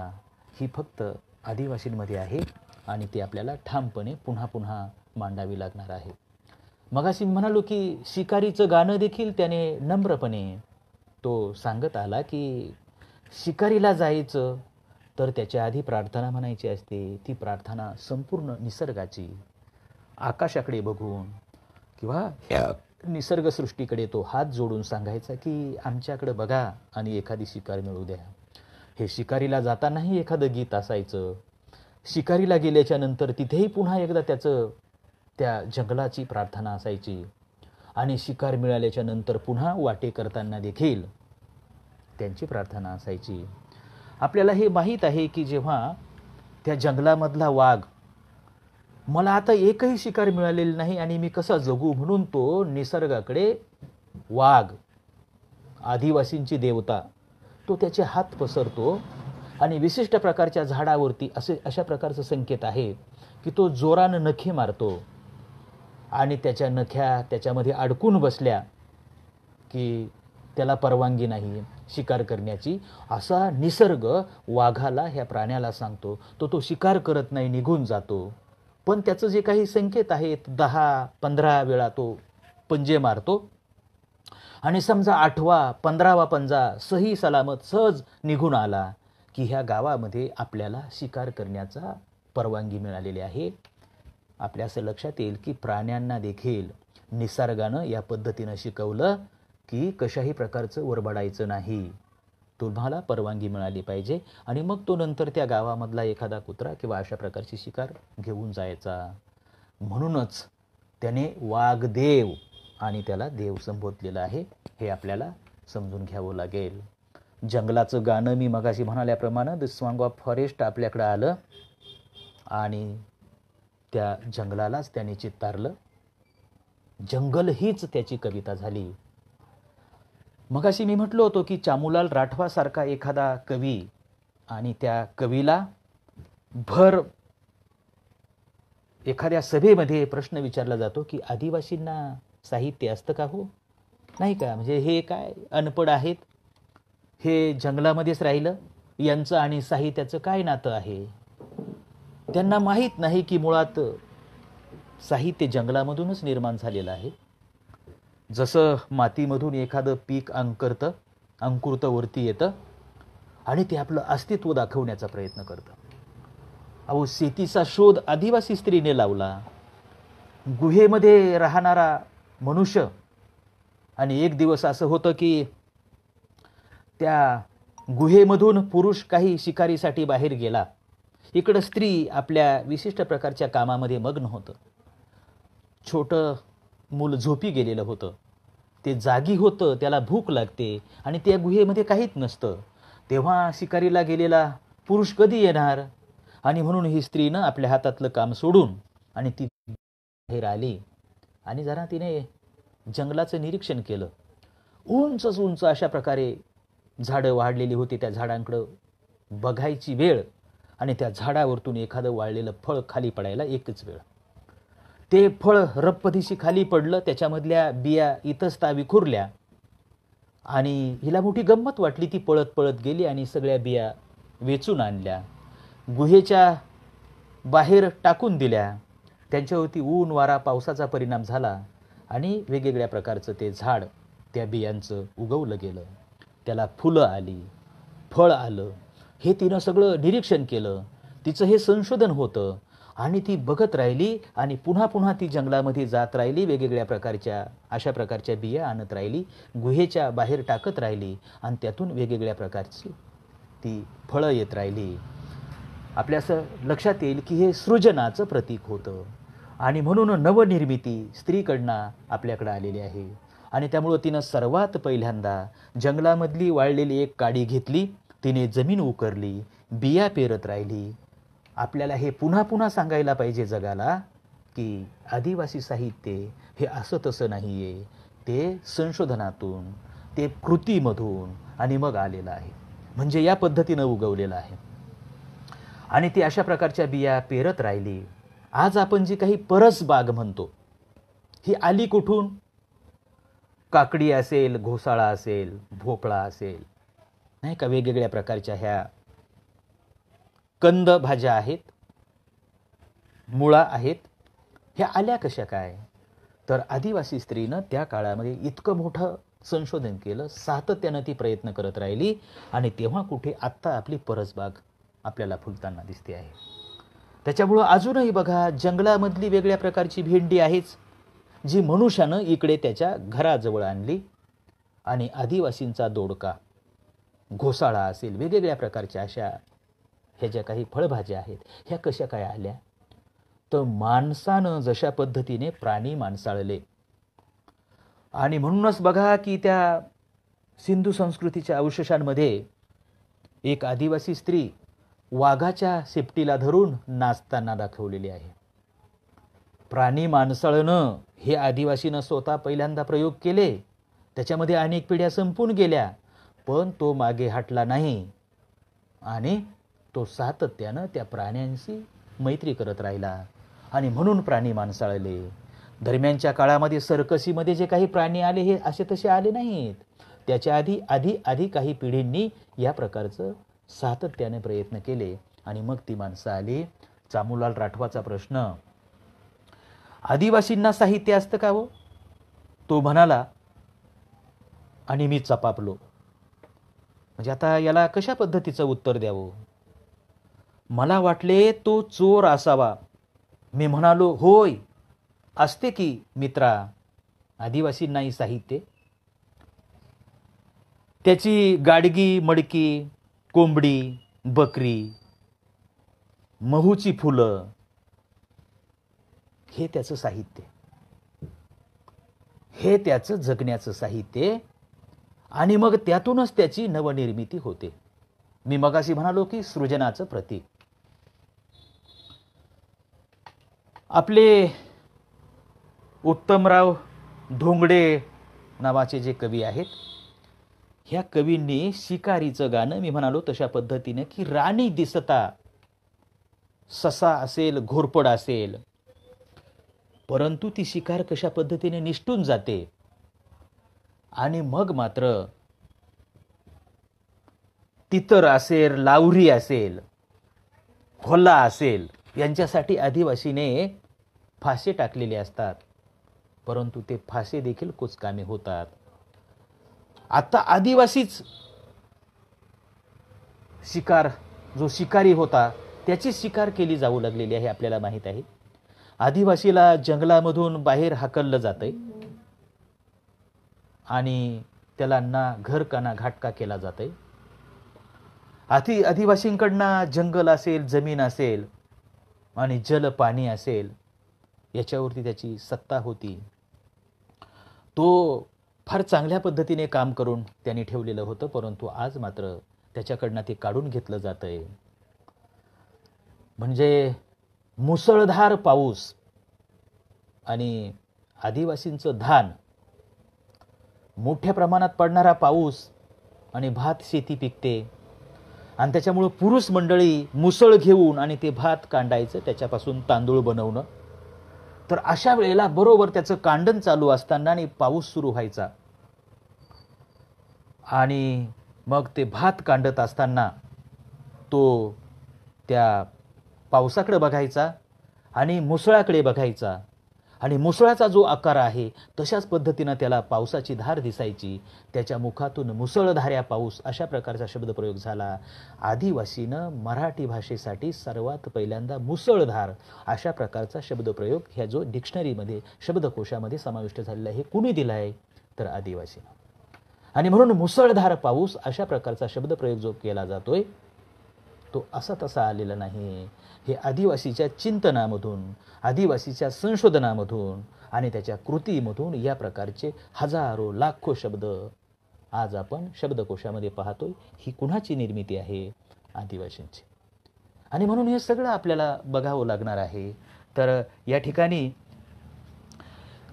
ही फक्त आदिवासींमध्ये आहे आणि ती आपल्याला ठामपणे पुन्हा पुन्हा मांडावी लागणार आहे मगाशी म्हणालो की शिकारीचं गाणं देखील त्याने नम्रपणे तो सांगत आला की शिकारीला जायचं तर त्याच्या आधी प्रार्थना म्हणायची असते ती प्रार्थना संपूर्ण निसर्गाची आकाशाकडे बघून किंवा निसर्गसृष्टीकडे तो हात जोडून सांगायचा की आमच्याकडे बघा आणि एखादी शिकार मिळू द्या हे शिकारीला जातानाही एखादं गीत असायचं शिकारीला गेल्याच्या नंतर तिथेही पुन्हा एकदा त्याचं त्या जंगलाची प्रार्थना असायची आणि शिकार मिळाल्याच्या नंतर पुन्हा वाटे करताना देखील त्यांची प्रार्थना असायची आपल्याला हे माहीत आहे की जेव्हा त्या जंगलामधला वाघ मला आता एकही शिकार मिळालेली नाही आणि मी कसा जगू म्हणून तो निसर्गाकडे वाघ आदिवासींची देवता तो त्याचे हात पसरतो आणि विशिष्ट प्रकारच्या झाडावरती असे अशा प्रकारचं संकेत आहे की तो जोरानं नखे मारतो आणि त्याच्या नख्या त्याच्यामध्ये अडकून बसल्या की त्याला परवानगी नाही शिकार करण्याची असा निसर्ग वाघाला ह्या प्राण्याला सांगतो तो तो शिकार करत नाही निघून जातो पण त्याचं जे काही संकेत आहेत दहा पंधरा वेळा तो पंजे मारतो आणि समजा आठवा पंधरावा पंजा सही सलामत सहज निघून आला की ह्या गावामध्ये आपल्याला शिकार करण्याचा परवानगी मिळालेली आहे आपल्या असं लक्षात येईल की प्राण्यांना देखील निसर्गानं या पद्धतीनं शिकवलं की कशाही प्रकारचं वरबडायचं नाही तुम्हाला परवानगी मिळाली पाहिजे आणि मग तो नंतर त्या गावामधला एखादा कुत्रा किंवा अशा प्रकारची शिकार घेऊन जायचा म्हणूनच त्याने वाघदेव आणि त्याला देव संबोधलेलं आहे हे आपल्याला समजून घ्यावं लागेल जंगलाचं गाणं मी मगाशी म्हणाल्याप्रमाणे द फॉरेस्ट आपल्याकडं आलं आणि त्या जंगलालाच त्याने चित्तारलं जंगल हीच त्याची कविता झाली मगाशी मी म्हटलो होतो की चामुलाल राठवासारखा एखादा कवी आणि त्या कवीला भर एखाद्या सभेमध्ये प्रश्न विचारला जातो की आदिवासींना साहित्य असतं का हो नाही का म्हणजे हे काय अनपड आहेत हे जंगलामध्येच राहिलं यांचं आणि साहित्याचं काय नातं आहे त्यांना माहीत नाही की मुळात साहित्य जंगलामधूनच निर्माण झालेलं आहे जसं मातीमधून एखादं पीक अंकरतं अंकुरतं वरती येतं आणि ते आपलं अस्तित्व दाखवण्याचा प्रयत्न करतं अहो शेतीचा शोध आदिवासी स्त्रीने लावला गुहेमध्ये राहणारा मनुष्य आणि एक दिवस असं होतं की त्या गुहेमधून पुरुष काही शिकारीसाठी बाहेर गेला इकडं स्त्री आपल्या विशिष्ट प्रकारच्या कामामध्ये मग्न होतं छोटं मूल झोपी गेलेलं होतं ते जागी होतं त्याला भूक लागते आणि त्या गुहेमध्ये काहीच नसतं तेव्हा शिकारीला गेलेला पुरुष कधी येणार आणि म्हणून ही स्त्रीनं आपल्या हातातलं काम सोडून आणि ती बाहेर आली आणि जरा तिने जंगलाचं निरीक्षण केलं उंच उंच अशा प्रकारे झाडं वाढलेली होती त्या झाडांकडं बघायची वेळ आणि त्या झाडावरतून एखादं वाळलेलं फळ खाली पडायला एकच वेळ ते फळ रप्पदिशी खाली पडलं त्याच्यामधल्या बिया इथंच ता विखुरल्या आणि हिला मोठी गंमत वाटली ती पळत पळत गेली आणि सगळ्या बिया वेचून आणल्या गुहेच्या बाहेर टाकून दिल्या त्यांच्यावरती ऊन वारा पावसाचा परिणाम झाला आणि वेगवेगळ्या प्रकारचं ते झाड त्या बियांचं उगवलं गेलं त्याला फुलं आली फळ आलं हे तिनं सगळं निरीक्षण केलं तिचं हे संशोधन होतं आणि ती बघत राहिली आणि पुन्हा पुन्हा ती जंगलामध्ये जात राहिली वेगवेगळ्या प्रकारच्या अशा प्रकारच्या बिया आणत राहिली गुहेच्या बाहेर टाकत राहिली आणि त्यातून वेगवेगळ्या प्रकारची ती फळं येत राहिली आपल्या असं लक्षात येईल की हे सृजनाचं प्रतीक होतं आणि म्हणून नवनिर्मिती स्त्रीकडनं आपल्याकडं आलेली आहे आणि त्यामुळं तिनं सर्वात पहिल्यांदा जंगलामधली वाळलेली एक काडी घेतली तिने जमीन उकरली बिया पेरत राहिली आपल्याला हे पुन्हा पुन्हा सांगायला पाहिजे जगाला की आदिवासी साहित्य हे असं तसं नाही आहे ते संशोधनातून ते कृतीमधून आणि मग आलेलं आहे म्हणजे या पद्धतीनं उगवलेलं आहे आणि ती अशा प्रकारच्या बिया पेरत राहिली आज आपण जी काही परस बाग म्हणतो ही आली कुठून काकडी असेल घोसाळा असेल भोपळा असेल नाही का वेगवेगळ्या प्रकारच्या ह्या कंद भाज्या आहेत मुळा आहेत ह्या आल्या कशा काय तर आदिवासी स्त्रीनं त्या काळामध्ये इतकं मोठं संशोधन केलं सातत्यानं ती प्रयत्न करत राहिली आणि तेव्हा कुठे आत्ता आपली परसबाग आपल्याला फुलताना दिसते आहे त्याच्यामुळं अजूनही बघा जंगलामधली वेगळ्या प्रकारची भेंडी आहेच जी मनुष्यानं इकडे त्याच्या घराजवळ आणली आणि आदिवासींचा दोडका घोसाळा असेल वेगवेगळ्या प्रकारच्या अशा ह्या ज्या काही फळभाज्या आहेत ह्या कशा काय आल्या तर माणसानं जशा पद्धतीने प्राणी माणसाळले आणि म्हणूनच बघा की त्या सिंधू संस्कृतीच्या अवशेषांमध्ये एक आदिवासी स्त्री वाघाच्या शेपटीला धरून नाचताना दाखवलेली आहे प्राणी माणसाळणं हे आदिवासीनं स्वतः पहिल्यांदा प्रयोग केले त्याच्यामध्ये अनेक पिढ्या संपून गेल्या पण तो मागे हटला नाही आणि तो सातत्यानं त्या प्राण्यांशी मैत्री करत राहिला आणि म्हणून प्राणी माणसाळले दरम्यानच्या काळामध्ये सरकसीमध्ये जे काही प्राणी आले हे असे तसे आले नाहीत त्याच्या आधी आधी आधी काही पिढींनी या प्रकारचं सातत्याने प्रयत्न केले आणि मग ती माणसं आली चामूलाल राठवाचा प्रश्न आदिवासींना साहित्य असतं का हो तो म्हणाला आणि मी चपापलो म्हणजे आता याला कशा पद्धतीचं उत्तर द्यावं मला वाटले तो चोर असावा मी म्हणालो होय असते की मित्रा आदिवासी नाही साहित्य त्याची गाडगी मडकी कोंबडी बकरी महूची फुलं हे त्याचं साहित्य हे त्याचं जगण्याचं साहित्य आणि मग त्यातूनच त्याची नवनिर्मिती होते मी मगाशी म्हणालो की सृजनाचं प्रतीक आपले उत्तमराव धोंगडे नावाचे जे कवी आहेत ह्या कवींनी शिकारीचं गाणं मी म्हणालो तशा पद्धतीने की राणी दिसता ससा असेल घोरपड असेल परंतु ती शिकार कशा पद्धतीने निष्ठून जाते आणि मग मात्र तितर असेल लावरी असेल होला असेल यांच्यासाठी आदिवासीने फासे टाकलेले असतात परंतु ते फासे देखील कुचकामी होतात आता आदिवासीच शिकार जो शिकारी होता त्याची शिकार केली जाऊ लागलेली आहे आपल्याला माहीत आहे आदिवासीला जंगलामधून बाहेर हाकललं जातं आणि त्याला ना घर घाटका केला आहे आधी आदिवासींकडनं जंगल असेल जमीन असेल आणि जल पाणी असेल याच्यावरती त्याची सत्ता होती तो फार चांगल्या पद्धतीने काम करून त्यांनी ठेवलेलं होतं परंतु आज मात्र त्याच्याकडनं ते काढून घेतलं जातं आहे म्हणजे मुसळधार पाऊस आणि आदिवासींचं धान मोठ्या प्रमाणात पडणारा पाऊस आणि भात शेती पिकते आणि त्याच्यामुळं पुरुष मंडळी मुसळ घेऊन आणि ते भात कांडायचं त्याच्यापासून तांदूळ बनवणं तर अशा वेळेला बरोबर त्याचं कांडण चालू असताना आणि पाऊस सुरू व्हायचा आणि मग ते भात कांडत असताना तो त्या पावसाकडे बघायचा आणि मुसळाकडे बघायचा आणि मुसळाचा जो आकार आहे तशाच पद्धतीनं त्याला पावसाची धार दिसायची त्याच्या मुखातून मुसळधाऱ्या पाऊस अशा प्रकारचा शब्दप्रयोग झाला आदिवासीनं मराठी भाषेसाठी सर्वात पहिल्यांदा मुसळधार अशा प्रकारचा शब्दप्रयोग ह्या जो डिक्शनरीमध्ये शब्दकोशामध्ये समाविष्ट झालेला हे कुणी दिला आहे तर आदिवासीनं आणि म्हणून मुसळधार पाऊस अशा प्रकारचा शब्दप्रयोग जो केला जातोय तो असा तसा आलेला नाही हे आदिवासीच्या चिंतनामधून आदिवासीच्या संशोधनामधून आणि त्याच्या कृतीमधून या प्रकारचे हजारो लाखो शब्द आज आपण शब्दकोशामध्ये पाहतोय ही कुणाची निर्मिती आहे आदिवासींची आणि म्हणून हे सगळं आपल्याला बघावं लागणार आहे तर या ठिकाणी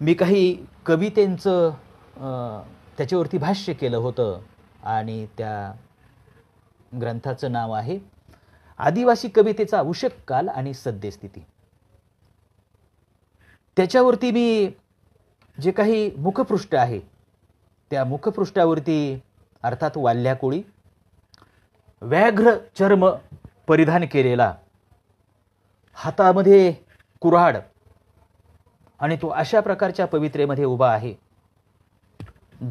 मी काही कवितेंचं त्याच्यावरती भाष्य केलं होतं आणि त्या ग्रंथाचं नाव आहे आदिवासी कवितेचा आवश्यक काल आणि सद्यस्थिती त्याच्यावरती मी जे काही मुखपृष्ठ आहे त्या मुखपृष्ठावरती अर्थात वाल्ल्या व्याघ्र चर्म परिधान केलेला हातामध्ये कुऱ्हाड आणि तो अशा प्रकारच्या पवित्रेमध्ये उभा आहे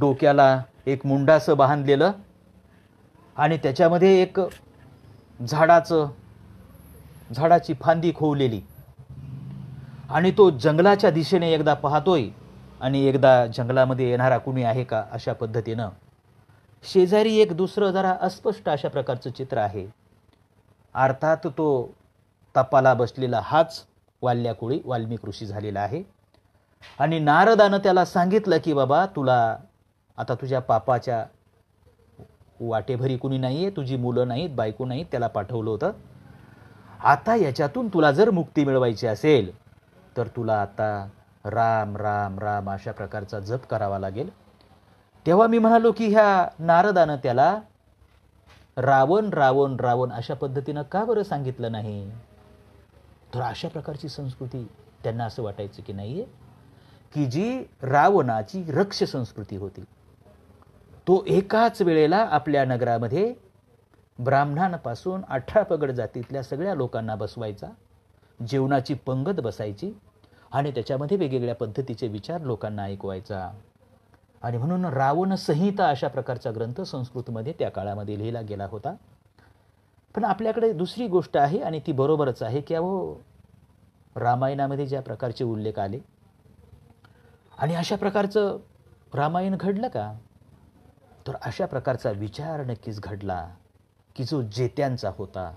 डोक्याला एक मुंडासं बांधलेलं आणि त्याच्यामध्ये एक झाडाचं झाडाची फांदी खोवलेली आणि तो जंगलाच्या दिशेने एकदा पाहतोय आणि एकदा जंगलामध्ये येणारा कुणी आहे का अशा पद्धतीनं शेजारी एक दुसरं जरा अस्पष्ट अशा प्रकारचं चित्र आहे अर्थात तो तपाला बसलेला हाच वाल्याकुळी वाल्मिक ऋषी झालेला आहे आणि नारदानं त्याला सांगितलं की बाबा तुला आता तुझ्या पापाच्या वाटेभरी कुणी नाही आहे तुझी मुलं नाहीत बायको नाहीत त्याला पाठवलं होतं आता याच्यातून तुला जर मुक्ती मिळवायची असेल तर तुला आता राम राम राम अशा प्रकारचा जप करावा लागेल तेव्हा मी म्हणालो की ह्या नारदानं त्याला रावण रावण रावण अशा पद्धतीनं का बरं सांगितलं नाही तर अशा प्रकारची संस्कृती त्यांना असं वाटायचं की नाही आहे की जी रावणाची रक्ष संस्कृती होती तो एकाच वेळेला आपल्या नगरामध्ये ब्राह्मणांपासून अठरा पगड जातीतल्या सगळ्या लोकांना बसवायचा जेवणाची पंगत बसायची आणि त्याच्यामध्ये वेगवेगळ्या पद्धतीचे विचार लोकांना ऐकवायचा आणि म्हणून रावण संहिता अशा प्रकारचा ग्रंथ संस्कृतमध्ये त्या काळामध्ये लिहिला गेला होता पण आपल्याकडे दुसरी गोष्ट आहे आणि ती बरोबरच आहे की अहो रामायणामध्ये ज्या प्रकारचे उल्लेख आले आणि अशा प्रकारचं रामायण घडलं का तर अशा प्रकारचा विचार नक्कीच घडला की जो जेत्यांचा होता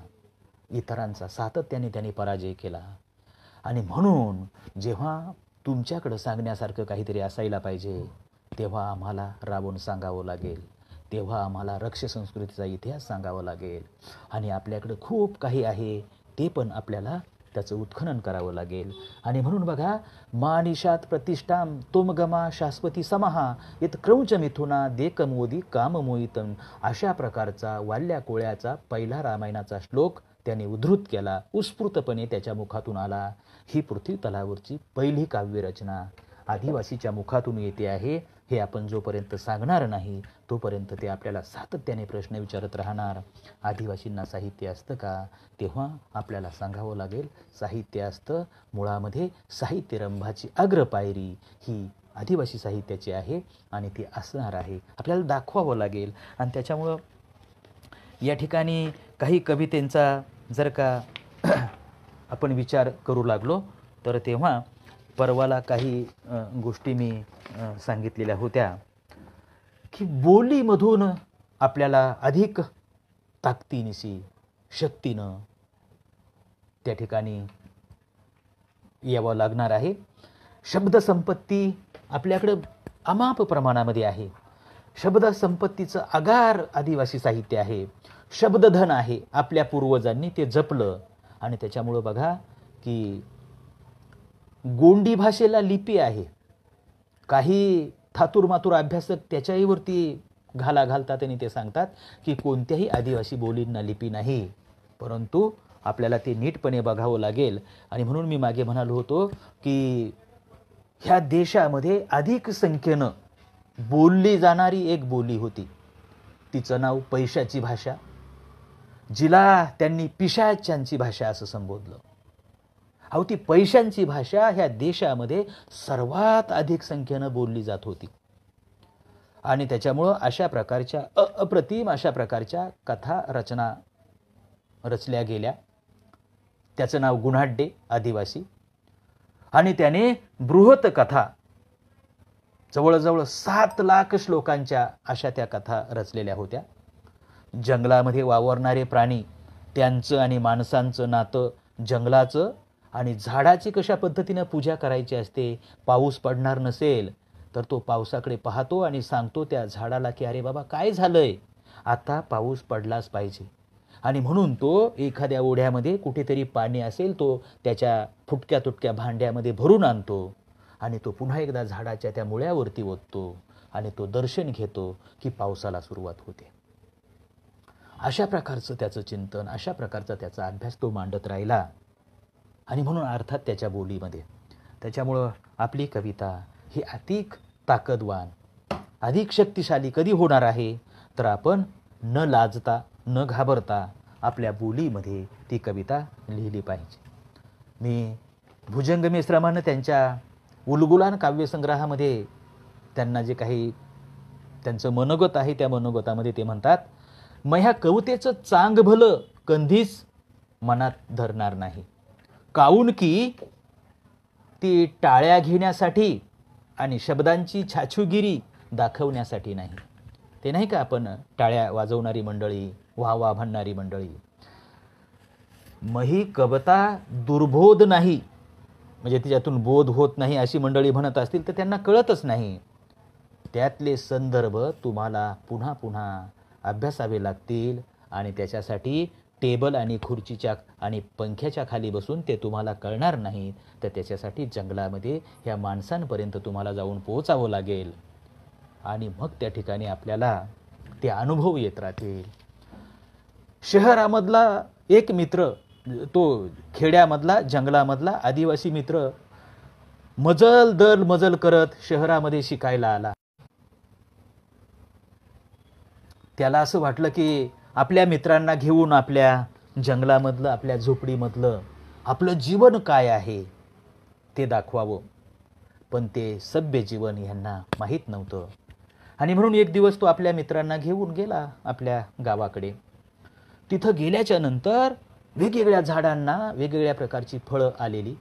इतरांचा सातत्याने त्यांनी पराजय केला आणि म्हणून जेव्हा तुमच्याकडं सांगण्यासारखं काहीतरी असायला पाहिजे तेव्हा आम्हाला राबून सांगावं लागेल तेव्हा आम्हाला रक्ष संस्कृतीचा इतिहास सांगावा लागेल आणि आपल्याकडं खूप काही आहे ते पण आपल्याला त्याचं उत्खनन करावं लागेल आणि म्हणून बघा मानिशात प्रतिष्ठाम तोमगमा शाश्वती समहा येत क्रौच मिथुना काम मोहितम अशा प्रकारचा वाल्या कोळ्याचा पहिला रामायणाचा श्लोक त्याने उद्धृत केला उत्स्फूर्तपणे त्याच्या मुखातून आला ही पृथ्वी तलावरची पहिली काव्यरचना आदिवासीच्या मुखातून येते आहे हे आपण जोपर्यंत सांगणार नाही तोपर्यंत ते आपल्याला सातत्याने प्रश्न विचारत राहणार आदिवासींना साहित्य असतं का तेव्हा आपल्याला सांगावं लागेल साहित्य असतं मुळामध्ये साहित्य रंभाची अग्रपायरी ही आदिवासी साहित्याची आहे आणि ती असणार आहे आपल्याला दाखवावं लागेल आणि त्याच्यामुळं या ठिकाणी काही कवितेंचा जर का (clears throat) आपण विचार करू लागलो तर तेव्हा परवाला काही गोष्टी मी सांगितलेल्या होत्या की बोलीमधून आपल्याला अधिक ताकदीनिशी शक्तीनं त्या ठिकाणी यावं लागणार आहे शब्दसंपत्ती आपल्याकडं अमाप प्रमाणामध्ये आहे शब्दसंपत्तीचं आगार आदिवासी साहित्य आहे शब्दधन आहे आपल्या पूर्वजांनी ते जपलं आणि त्याच्यामुळं बघा की गोंडी भाषेला लिपी आहे काही थातुरमातुर अभ्यासक त्याच्याहीवरती घाला घालतात आणि ते सांगतात की कोणत्याही आदिवासी बोलींना लिपी नाही परंतु आपल्याला ते नीटपणे बघावं लागेल आणि म्हणून मी मागे म्हणालो होतो की ह्या देशामध्ये अधिक संख्येनं बोलली जाणारी एक बोली होती तिचं नाव पैशाची भाषा जिला त्यांनी पिशाच्यांची भाषा असं संबोधलं अहो ती पैशांची भाषा ह्या देशामध्ये सर्वात अधिक संख्येनं बोलली जात होती आणि त्याच्यामुळं अशा प्रकारच्या अप्रतिम अशा प्रकारच्या कथा रचना रचल्या गेल्या त्याचं नाव गुन्हाड्डे आदिवासी आणि त्याने बृहत कथा जवळजवळ सात लाख श्लोकांच्या अशा त्या कथा रचलेल्या होत्या जंगलामध्ये वावरणारे प्राणी त्यांचं आणि माणसांचं नातं जंगलाचं आणि झाडाची कशा पद्धतीनं पूजा करायची असते पाऊस पडणार नसेल तर तो पावसाकडे पाहतो आणि सांगतो त्या झाडाला की अरे बाबा काय झालंय आता पाऊस पडलाच पाहिजे आणि म्हणून तो एखाद्या ओढ्यामध्ये कुठेतरी पाणी असेल तो त्याच्या फुटक्या तुटक्या भांड्यामध्ये भरून आणतो आणि तो पुन्हा एकदा झाडाच्या त्या मुळ्यावरती ओततो आणि तो दर्शन घेतो की पावसाला सुरुवात होते अशा प्रकारचं त्याचं चिंतन अशा प्रकारचा त्याचा अभ्यास तो मांडत राहिला आणि म्हणून अर्थात त्याच्या बोलीमध्ये त्याच्यामुळं आपली कविता ही अधिक ताकदवान अधिक शक्तिशाली कधी होणार आहे तर आपण न लाजता न घाबरता आपल्या बोलीमध्ये ती कविता लिहिली पाहिजे मी भुजंग मेश्रामानं त्यांच्या उलगुलान काव्यसंग्रहामध्ये त्यांना जे काही त्यांचं मनोगत आहे त्या मनोगतामध्ये ते म्हणतात मग ह्या कवितेचं चांग भलं कंधीच मनात धरणार नाही काऊन की ती टाळ्या घेण्यासाठी आणि शब्दांची छाछुगिरी दाखवण्यासाठी नाही ते नाही का आपण टाळ्या वाजवणारी मंडळी वा वा म्हणणारी मंडळी मही कबता दुर्बोध नाही म्हणजे तिच्यातून बोध होत नाही अशी मंडळी म्हणत असतील तर त्यांना कळतच नाही त्यातले संदर्भ तुम्हाला पुन्हा पुन्हा अभ्यासावे लागतील आणि त्याच्यासाठी टेबल आणि खुर्चीच्या आणि पंख्याच्या खाली बसून ते तुम्हाला कळणार नाही तर त्याच्यासाठी जंगलामध्ये ह्या माणसांपर्यंत तुम्हाला जाऊन पोहोचावं लागेल आणि मग त्या ठिकाणी आपल्याला ते अनुभव येत राहतील शहरामधला एक मित्र तो खेड्यामधला जंगलामधला आदिवासी मित्र मजल दल मजल करत शहरामध्ये शिकायला आला त्याला असं वाटलं की आपल्या मित्रांना घेऊन आपल्या जंगलामधलं आपल्या झोपडीमधलं आपलं जीवन काय आहे ते दाखवावं पण ते सभ्य जीवन यांना माहीत नव्हतं आणि म्हणून एक दिवस तो आपल्या मित्रांना घेऊन गेला आपल्या गावाकडे तिथं गेल्याच्या नंतर वेगवेगळ्या झाडांना वेगवेगळ्या प्रकारची फळं आलेली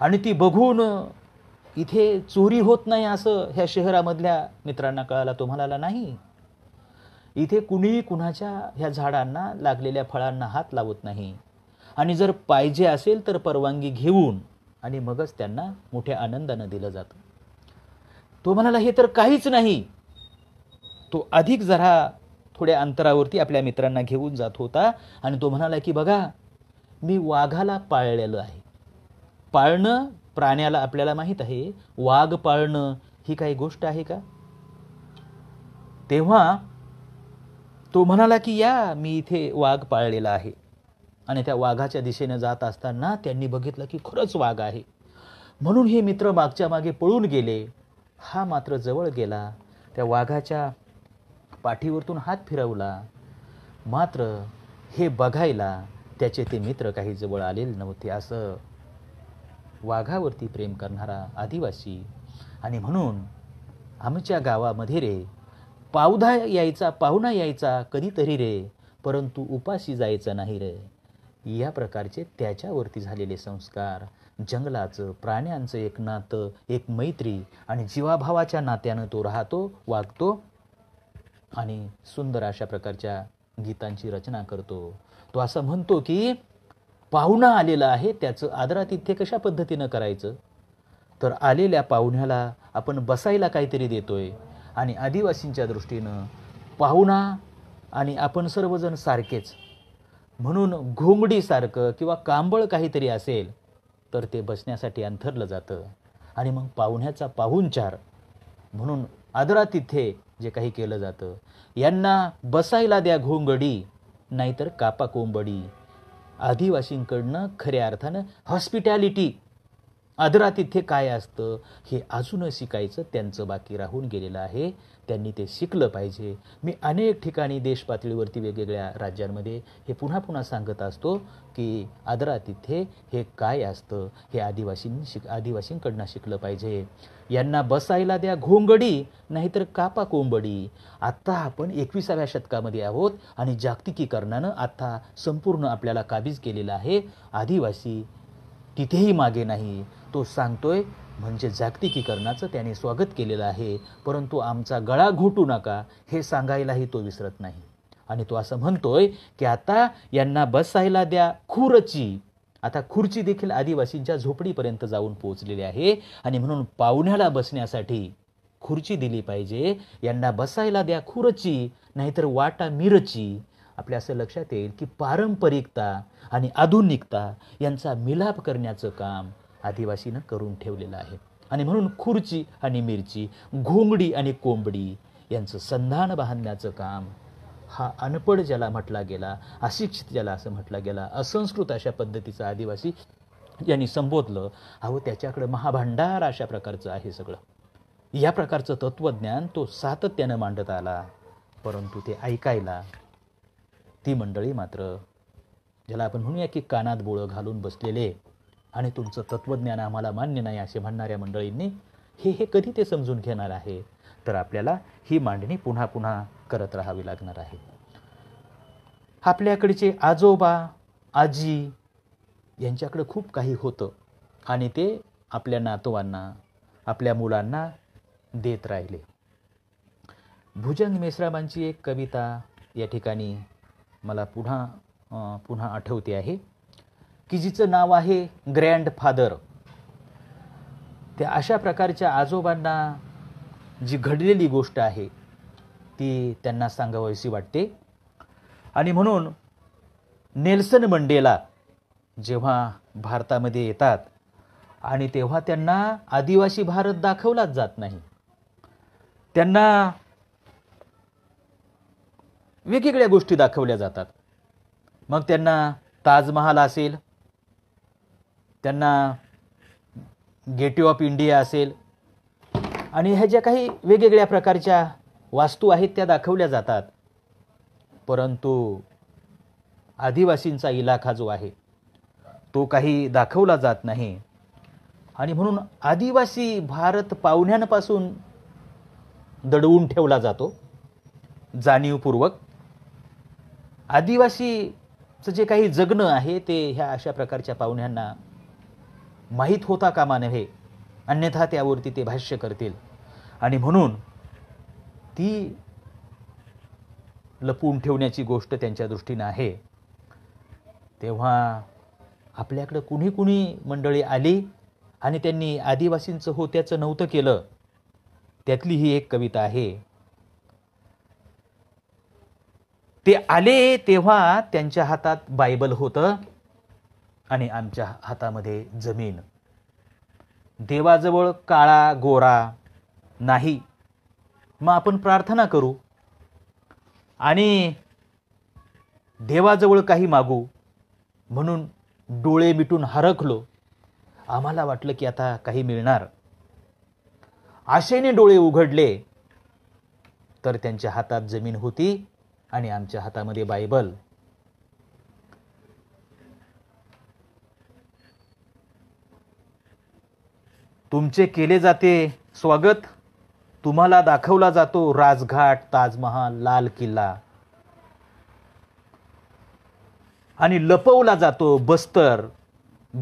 आणि ती बघून इथे चोरी होत नाही असं ह्या शहरामधल्या मित्रांना कळाला तुम्हाला नाही इथे कुणीही कुणाच्या ह्या झाडांना लागलेल्या फळांना हात लावत नाही आणि जर पाहिजे असेल तर परवानगी घेऊन आणि मगच त्यांना मोठ्या आनंदानं दिलं जातं तो म्हणाला हे तर काहीच नाही तो अधिक जरा थोड्या अंतरावरती आपल्या मित्रांना घेऊन जात होता आणि तो म्हणाला की बघा मी वाघाला पाळलेलं आहे पाळणं प्राण्याला आपल्याला माहीत आहे वाघ पाळणं ही काही गोष्ट आहे का तेव्हा तो म्हणाला की या मी इथे वाघ पाळलेला आहे आणि त्या वाघाच्या दिशेने जात असताना त्यांनी बघितलं की खरंच वाघ आहे म्हणून हे मित्र मागच्या मागे पळून गेले हा मात्र जवळ गेला त्या वाघाच्या पाठीवरतून हात फिरवला मात्र हे बघायला त्याचे ते मित्र काही जवळ आलेले नव्हते असं वाघावरती प्रेम करणारा आदिवासी आणि म्हणून आमच्या गावामध्ये रे पावधा यायचा पाहुणा यायचा कधीतरी रे परंतु उपाशी जायचं नाही रे या प्रकारचे त्याच्यावरती झालेले संस्कार जंगलाचं प्राण्यांचं एक नातं एक मैत्री आणि जीवाभावाच्या नात्यानं तो राहतो वागतो आणि सुंदर अशा प्रकारच्या गीतांची रचना करतो तो असं म्हणतो की पाहुणा आलेला आहे त्याचं आदरातिथ्य कशा पद्धतीनं करायचं तर आलेल्या पाहुण्याला आपण बसायला काहीतरी देतोय आणि आदिवासींच्या दृष्टीनं पाहुणा आणि आपण सर्वजण सारखेच म्हणून घोंगडीसारखं किंवा कांबळ काहीतरी असेल तर ते बसण्यासाठी अंथरलं जातं आणि मग पाहुण्याचा पाहुणचार म्हणून तिथे जे काही केलं जातं यांना बसायला द्या घोंगडी नाहीतर कापा कोंबडी आदिवासींकडनं खऱ्या अर्थानं हॉस्पिटॅलिटी तिथे काय असतं हे अजून शिकायचं त्यांचं बाकी राहून गेलेलं आहे त्यांनी ते शिकलं पाहिजे मी अनेक ठिकाणी देशपातळीवरती वेगवेगळ्या राज्यांमध्ये हे पुन्हा पुन्हा सांगत असतो की आदरा तिथे हे काय असतं हे आदिवासींनी शिक आदिवासींकडनं शिकलं पाहिजे यांना बसायला द्या घोंगडी नाहीतर कापा कोंबडी आत्ता आपण एकविसाव्या शतकामध्ये आहोत आणि जागतिकीकरणानं आत्ता संपूर्ण आपल्याला काबीज केलेलं आहे आदिवासी तिथेही मागे नाही तो सांगतोय म्हणजे जागतिकीकरणाचं त्याने स्वागत केलेलं आहे परंतु आमचा गळा घोटू नका हे सांगायलाही तो विसरत नाही आणि तो असं म्हणतोय की आता यांना बसायला द्या खुरची आता खुर्ची देखील आदिवासींच्या झोपडीपर्यंत जाऊन पोहोचलेली आहे आणि म्हणून पाहुण्याला बसण्यासाठी खुर्ची दिली पाहिजे यांना बसायला द्या खुरची नाहीतर वाटा मिरची आपल्या असं लक्षात येईल की पारंपरिकता आणि आधुनिकता यांचा मिलाप करण्याचं काम आदिवासीनं करून ठेवलेलं आहे आणि म्हणून खुर्ची आणि मिरची घोंगडी आणि कोंबडी यांचं संधान बांधण्याचं काम हा अनपड ज्याला म्हटला गेला अशिक्षित ज्याला असं म्हटला गेला असंस्कृत अशा पद्धतीचा आदिवासी यांनी संबोधलं अहो त्याच्याकडं महाभांडार अशा प्रकारचं आहे सगळं या प्रकारचं तत्त्वज्ञान तो सातत्यानं मांडत आला परंतु ते ऐकायला ती मंडळी मात्र ज्याला आपण म्हणूया की कानात बोळं घालून बसलेले आणि तुमचं तत्त्वज्ञान आम्हाला मान्य नाही असे म्हणणाऱ्या मंडळींनी हे हे कधी ते समजून घेणार आहे तर आपल्याला ही मांडणी पुन्हा पुन्हा करत राहावी लागणार आहे आपल्याकडचे आजोबा आजी यांच्याकडे खूप काही होतं आणि ते आपल्या नातवांना आपल्या मुलांना देत राहिले भुजंग मेश्रामांची एक कविता या ठिकाणी मला पुन्हा पुन्हा आठवते आहे की जिचं नाव आहे ग्रँड फादर त्या अशा प्रकारच्या आजोबांना जी घडलेली गोष्ट आहे ती त्यांना सांगावीशी वाटते आणि म्हणून नेल्सन मंडेला जेव्हा भारतामध्ये येतात आणि तेव्हा त्यांना आदिवासी भारत दाखवलाच जात नाही त्यांना वेगवेगळ्या गोष्टी दाखवल्या जातात मग त्यांना ताजमहाल असेल त्यांना गेटवे ऑफ इंडिया असेल आणि ह्या ज्या काही वेगवेगळ्या प्रकारच्या वास्तू आहेत त्या दाखवल्या जातात परंतु आदिवासींचा इलाखा जो आहे तो काही दाखवला जात नाही आणि म्हणून आदिवासी भारत पाहुण्यांपासून दडवून ठेवला जातो जाणीवपूर्वक आदिवासीचं जे काही जगणं आहे ते ह्या अशा प्रकारच्या पाहुण्यांना माहीत होता कामा नव्हे अन्यथा त्यावरती ते भाष्य करतील आणि म्हणून ती लपवून ठेवण्याची गोष्ट त्यांच्या दृष्टीनं आहे तेव्हा आपल्याकडं कुणी कुणी मंडळी आली आणि त्यांनी आदिवासींचं हो त्याचं नव्हतं केलं त्यातली ही एक कविता आहे ते आले तेव्हा त्यांच्या हातात बायबल होतं आणि आमच्या हातामध्ये जमीन देवाजवळ काळा गोरा नाही मग आपण प्रार्थना करू आणि देवाजवळ काही मागू म्हणून डोळे मिटून हरखलो आम्हाला वाटलं की आता काही मिळणार आशेने डोळे उघडले तर त्यांच्या हातात जमीन होती आणि आमच्या हातामध्ये बायबल तुमचे केले जाते स्वागत तुम्हाला दाखवला जातो राजघाट ताजमहाल लाल किल्ला आणि लपवला जातो बस्तर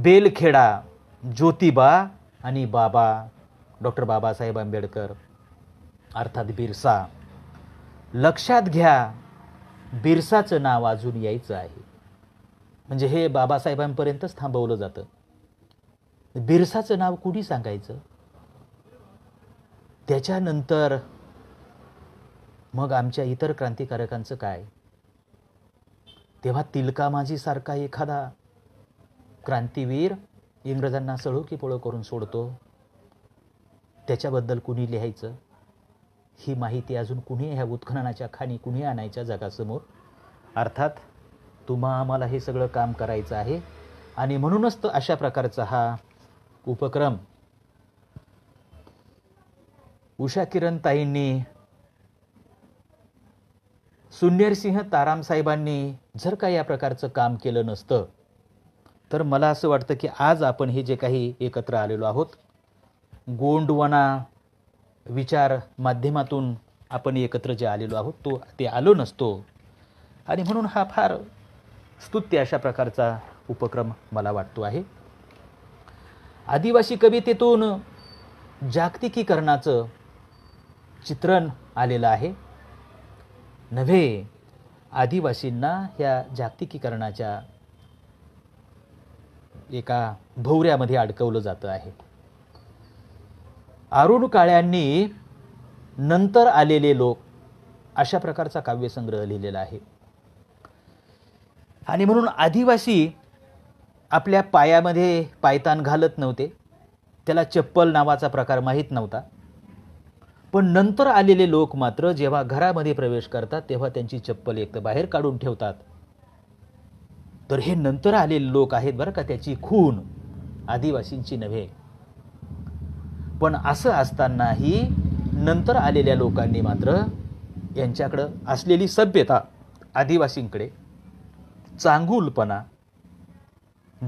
बेलखेडा ज्योतिबा आणि बाबा डॉक्टर बाबासाहेब आंबेडकर अर्थात बिरसा लक्षात घ्या बिरसाचं नाव अजून यायचं आहे म्हणजे हे बाबासाहेबांपर्यंतच थांबवलं जातं बिरसाचं नाव कुणी सांगायचं त्याच्यानंतर मग आमच्या इतर क्रांतिकारकांचं काय तेव्हा तिलका माझीसारखा एखादा क्रांतीवीर इंग्रजांना सळोकी पोळं करून सोडतो त्याच्याबद्दल कुणी लिहायचं ही माहिती अजून कुणी ह्या उत्खननाच्या खाणी कुणी आणायच्या जगासमोर अर्थात तुम्हा आम्हाला हे सगळं काम करायचं आहे आणि म्हणूनच तर अशा प्रकारचा हा उपक्रम उषा किरण ताईंनी तारामसाहेबांनी जर का या प्रकारचं काम केलं नसतं तर मला असं वाटतं की आज आपण हे जे काही एकत्र आलेलो आहोत गोंडवना विचार माध्यमातून आपण एकत्र जे आलेलो आहोत तो ते आलो नसतो आणि म्हणून हा फार स्तुत्य अशा प्रकारचा उपक्रम मला वाटतो आहे आदिवासी कवितेतून जागतिकीकरणाचं चित्रण आलेलं आहे नव्हे आदिवासींना ह्या जागतिकीकरणाच्या एका भोवऱ्यामध्ये अडकवलं जातं आहे अरुण काळ्यांनी नंतर आलेले लोक अशा प्रकारचा काव्यसंग्रह लिहिलेला आहे आणि म्हणून आदिवासी आपल्या पायामध्ये पायतान घालत नव्हते त्याला चप्पल नावाचा प्रकार माहीत नव्हता पण नंतर आलेले लोक मात्र जेव्हा घरामध्ये प्रवेश करतात तेव्हा त्यांची चप्पल एक बाहेर काढून ठेवतात तर हे नंतर आलेले लोक आहेत बरं का त्याची खून आदिवासींची नव्हे पण असं असतानाही नंतर आलेल्या लोकांनी मात्र यांच्याकडं असलेली सभ्यता आदिवासींकडे चांगुलपणा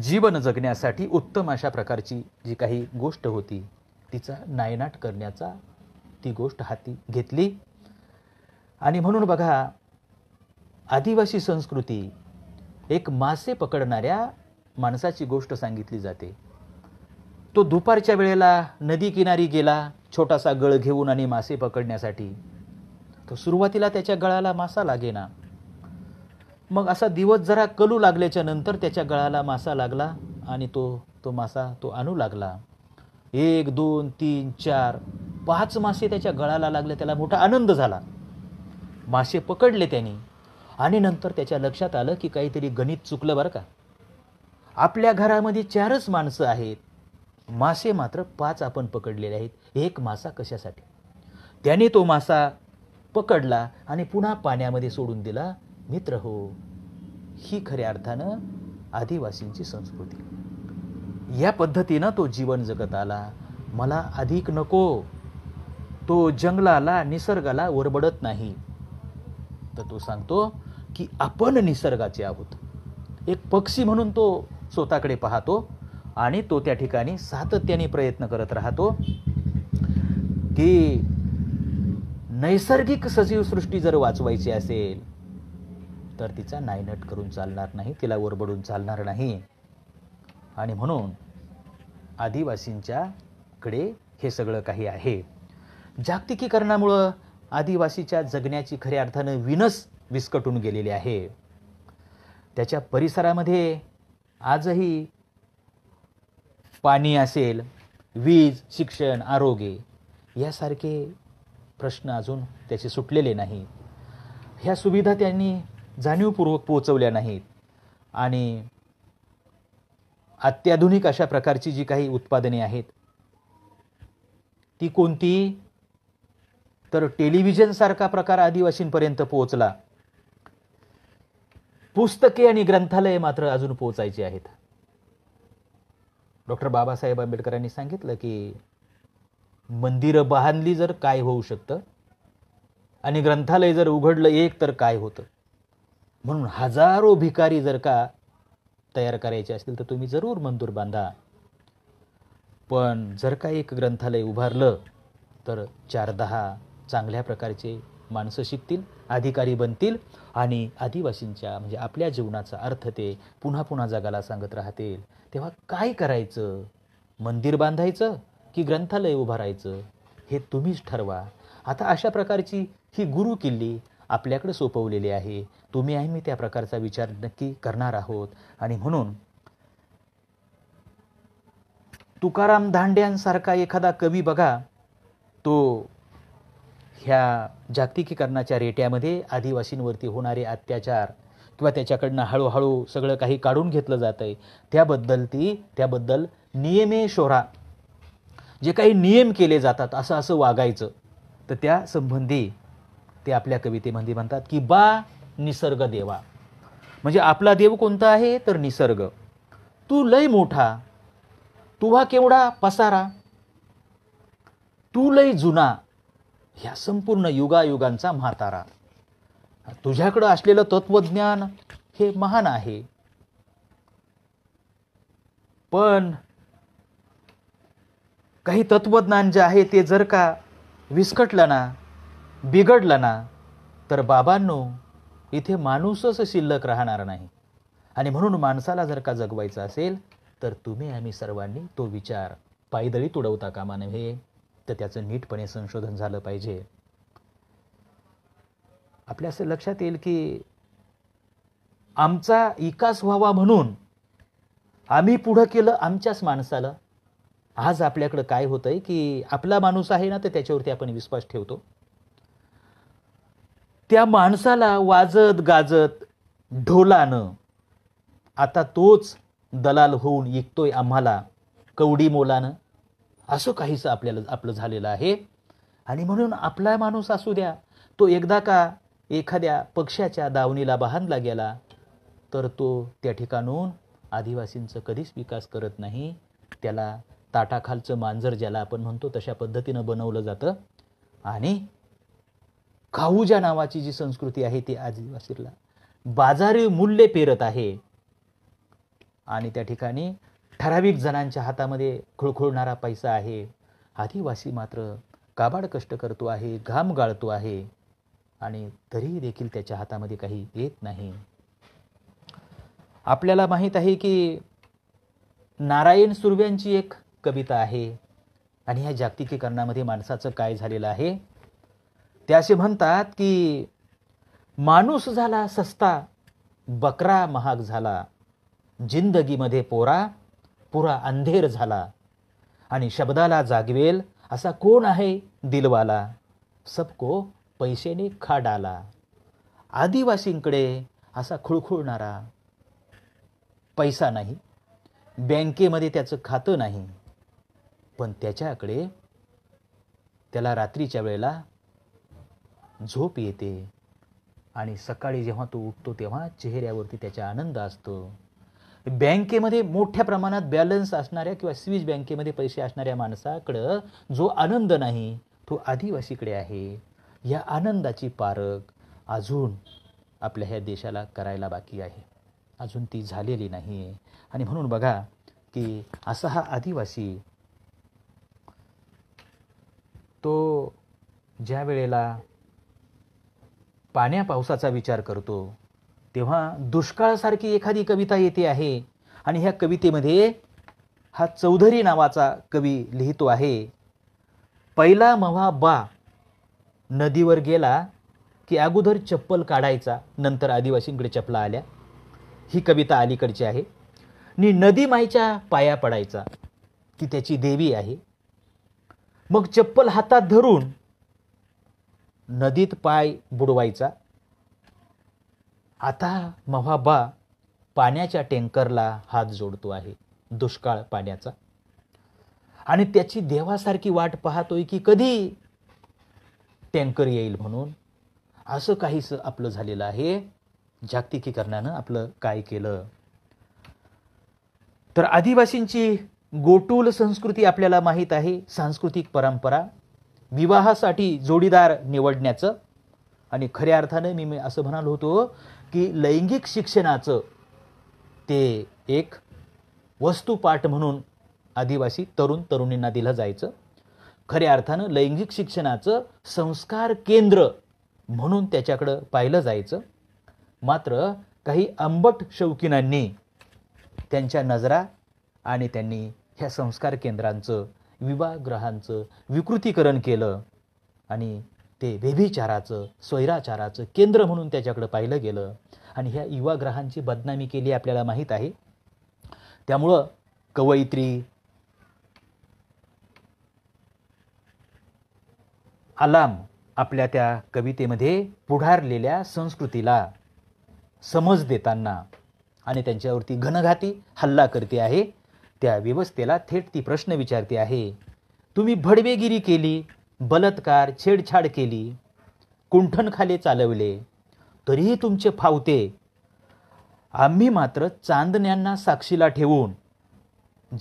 जीवन जगण्यासाठी उत्तम अशा प्रकारची जी काही गोष्ट होती तिचा नायनाट करण्याचा ती गोष्ट हाती घेतली आणि म्हणून बघा आदिवासी संस्कृती एक मासे पकडणाऱ्या माणसाची गोष्ट सांगितली जाते तो दुपारच्या वेळेला नदी किनारी गेला छोटासा गळ घेऊन आणि मासे पकडण्यासाठी तो सुरुवातीला त्याच्या गळाला मासा लागेना मग असा दिवस जरा कलू लागल्याच्या नंतर त्याच्या गळाला मासा लागला आणि तो तो मासा तो आणू लागला एक दोन तीन चार पाच मासे त्याच्या गळाला लागले त्याला मोठा आनंद झाला मासे पकडले त्याने आणि नंतर त्याच्या लक्षात आलं की काहीतरी गणित चुकलं बरं का आपल्या घरामध्ये चारच माणसं आहेत मासे मात्र पाच आपण पकडलेले आहेत एक मासा कशासाठी त्याने तो मासा पकडला आणि पुन्हा पाण्यामध्ये सोडून दिला मित्र हो ही खऱ्या अर्थानं आदिवासींची संस्कृती या पद्धतीनं तो जीवन जगत आला मला अधिक नको तो जंगलाला निसर्गाला वरबडत नाही तर तो सांगतो की आपण निसर्गाचे आहोत एक पक्षी म्हणून तो स्वतःकडे पाहतो आणि तो त्या ठिकाणी सातत्याने प्रयत्न करत राहतो की नैसर्गिक सजीवसृष्टी जर वाचवायची असेल तर तिचा नायनट करून चालणार नाही तिला ओरबडून चालणार नाही आणि म्हणून आदिवासींच्याकडे हे सगळं काही आहे जागतिकीकरणामुळं आदिवासीच्या जगण्याची खऱ्या अर्थानं विनस विस्कटून गेलेली आहे त्याच्या परिसरामध्ये आजही पाणी असेल वीज शिक्षण आरोग्य यासारखे प्रश्न अजून त्याचे सुटलेले नाही ह्या सुविधा त्यांनी जाणीवपूर्वक पोचवल्या नाहीत आणि अत्याधुनिक अशा प्रकारची जी काही उत्पादने आहेत ती कोणती तर टेलिव्हिजनसारखा प्रकार आदिवासींपर्यंत पोहोचला पुस्तके आणि ग्रंथालय मात्र अजून पोचायची आहेत डॉक्टर बाबासाहेब आंबेडकरांनी सांगितलं की मंदिरं बांधली जर काय होऊ शकतं आणि ग्रंथालय जर उघडलं एक तर काय होतं म्हणून हजारो भिकारी जर का तयार करायचे असतील तर तुम्ही जरूर मंदूर बांधा पण जर का एक ग्रंथालय उभारलं तर चार दहा चांगल्या प्रकारचे माणसं शिकतील अधिकारी बनतील आणि आदिवासींच्या म्हणजे आपल्या जीवनाचा अर्थ ते पुन्हा पुन्हा जगाला सांगत राहतील तेव्हा काय करायचं मंदिर बांधायचं की ग्रंथालय उभारायचं हे तुम्हीच ठरवा आता अशा प्रकारची ही गुरु किल्ली आपल्याकडे सोपवलेले आहे तुम्ही आहे मी त्या प्रकारचा विचार नक्की करणार आहोत आणि म्हणून तुकाराम धांड्यांसारखा एखादा कवी बघा तो ह्या जागतिकीकरणाच्या रेट्यामध्ये आदिवासींवरती होणारे अत्याचार किंवा त्याच्याकडनं हळूहळू सगळं काही काढून घेतलं जात आहे त्याबद्दल ती त्याबद्दल नियमे शोरा जे काही नियम केले जातात असं असं वागायचं तर त्या संबंधी ते आपल्या कवितेमध्ये म्हणतात की बा निसर्ग देवा म्हणजे आपला देव कोणता आहे तर निसर्ग तू लय मोठा तुवा केवढा पसारा तू लय जुना ह्या संपूर्ण युगायुगांचा म्हातारा तुझ्याकडं असलेलं तत्वज्ञान हे महान आहे पण काही तत्वज्ञान जे आहे ते जर का विस्कटलं ना बिघडलं ना तर बाबांनो इथे माणूसच शिल्लक राहणार नाही आणि म्हणून माणसाला जर का जगवायचं असेल तर तुम्ही आम्ही सर्वांनी तो विचार पायदळी तुडवता कामा नव्हे तर त्याचं नीटपणे संशोधन झालं पाहिजे आपल्या असं लक्षात येईल की आमचा विकास व्हावा म्हणून आम्ही पुढं केलं आमच्याच माणसाला आज आपल्याकडं काय होतंय की आपला माणूस आहे ना तर त्याच्यावरती आपण विश्वास ठेवतो त्या माणसाला वाजत गाजत ढोलानं आता तोच दलाल होऊन विकतोय आम्हाला कवडी मोलानं असं काहीसं आपल्याला आपलं झालेलं आहे आणि म्हणून आपला माणूस असू द्या तो एकदा का एखाद्या पक्षाच्या दावणीला बांधला गेला तर तो त्या ठिकाणून आदिवासींचं कधीच विकास करत नाही त्याला ताटाखालचं मांजर ज्याला आपण म्हणतो तशा पद्धतीनं बनवलं जातं आणि काहूजा नावाची जी संस्कृती आहे ती आदिवासीला बाजारी मूल्य पेरत आहे आणि त्या ठिकाणी ठराविक जणांच्या हातामध्ये खुळखुळणारा पैसा आहे आदिवासी मात्र काबाड कष्ट करतो आहे घाम गाळतो आहे आणि तरीही देखील त्याच्या हातामध्ये काही येत नाही आपल्याला माहीत आहे की नारायण सुर्व्यांची एक कविता आहे आणि ह्या जागतिकीकरणामध्ये माणसाचं काय झालेलं आहे ते असे म्हणतात की माणूस झाला सस्ता बकरा महाग झाला जिंदगीमध्ये पोरा पुरा अंधेर झाला आणि शब्दाला जागवेल असा कोण आहे दिलवाला सबको पैसेने खाडाला आदिवासींकडे असा खुळखुळणारा पैसा नाही बँकेमध्ये त्याचं खातं नाही पण त्याच्याकडे त्याला रात्रीच्या वेळेला झोप येते आणि सकाळी जेव्हा तो उठतो तेव्हा चेहऱ्यावरती त्याचा आनंद असतो बँकेमध्ये मोठ्या प्रमाणात बॅलन्स असणाऱ्या किंवा स्विस बँकेमध्ये पैसे असणाऱ्या माणसाकडं जो आनंद नाही तो आदिवासीकडे आहे या आनंदाची पारख अजून आपल्या ह्या देशाला करायला बाकी आहे अजून ती झालेली नाही आणि म्हणून बघा की असा हा आदिवासी तो ज्या वेळेला पाण्या पावसाचा विचार करतो तेव्हा दुष्काळासारखी एखादी कविता येते आहे आणि ह्या कवितेमध्ये हा चौधरी नावाचा कवी लिहितो आहे पहिला मव्हा बा नदीवर गेला की अगोदर चप्पल काढायचा नंतर आदिवासींकडे चपला आल्या ही कविता अलीकडची आहे नी नदी माईच्या पाया पडायचा की त्याची देवी आहे मग चप्पल हातात धरून नदीत पाय बुडवायचा आता महाबा पाण्याच्या टँकरला हात जोडतो आहे दुष्काळ पाण्याचा आणि त्याची देवासारखी वाट पाहतोय की कधी टँकर येईल म्हणून असं काहीस आपलं झालेलं आहे जागतिकीकरणानं आपलं काय केलं तर आदिवासींची गोटूल संस्कृती आपल्याला माहीत आहे सांस्कृतिक परंपरा विवाहासाठी जोडीदार निवडण्याचं आणि खऱ्या अर्थानं मी मी असं म्हणालो होतो की लैंगिक शिक्षणाचं ते एक वस्तुपाठ म्हणून आदिवासी तरुण तरुणींना दिलं जायचं खऱ्या अर्थानं लैंगिक शिक्षणाचं संस्कार केंद्र म्हणून त्याच्याकडं पाहिलं जायचं मात्र काही आंबट शौकीनांनी त्यांच्या नजरा आणि त्यांनी ह्या संस्कार केंद्रांचं विवाहग्रहांचं विकृतीकरण केलं आणि ते बेबीचाराचं स्वैराचाराचं केंद्र म्हणून त्याच्याकडं पाहिलं गेलं आणि ह्या युवाग्रहांची बदनामी केली आपल्याला माहीत आहे त्यामुळं कवयित्री आलाम आपल्या त्या कवितेमध्ये पुढारलेल्या संस्कृतीला समज देताना आणि त्यांच्यावरती घनघाती हल्ला करते आहे त्या व्यवस्थेला थेट ती प्रश्न विचारते आहे तुम्ही भडवेगिरी केली बलात्कार छेडछाड केली कुंठणखाले चालवले तरीही तुमचे फावते आम्ही मात्र चांदण्यांना साक्षीला ठेवून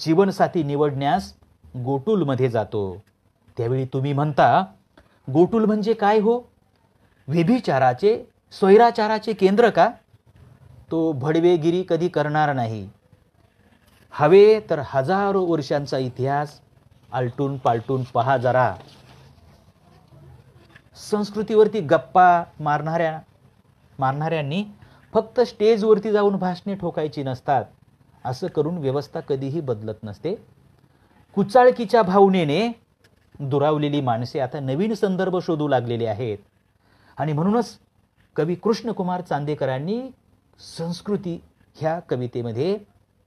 जीवनसाथी निवडण्यास गोटूलमध्ये जातो त्यावेळी तुम्ही म्हणता गोटूल म्हणजे काय हो व्यभिचाराचे स्वैराचाराचे केंद्र का तो भडवेगिरी कधी करणार नाही हवे तर हजारो वर्षांचा इतिहास आलटून पालटून पहा जरा संस्कृतीवरती गप्पा मारणाऱ्या मारणाऱ्यांनी फक्त स्टेजवरती जाऊन भाषणे ठोकायची नसतात असं करून व्यवस्था कधीही बदलत नसते कुचाळकीच्या भावनेने दुरावलेली माणसे आता नवीन संदर्भ शोधू लागलेली आहेत आणि म्हणूनच कवी कृष्णकुमार चांदेकरांनी संस्कृती ह्या कवितेमध्ये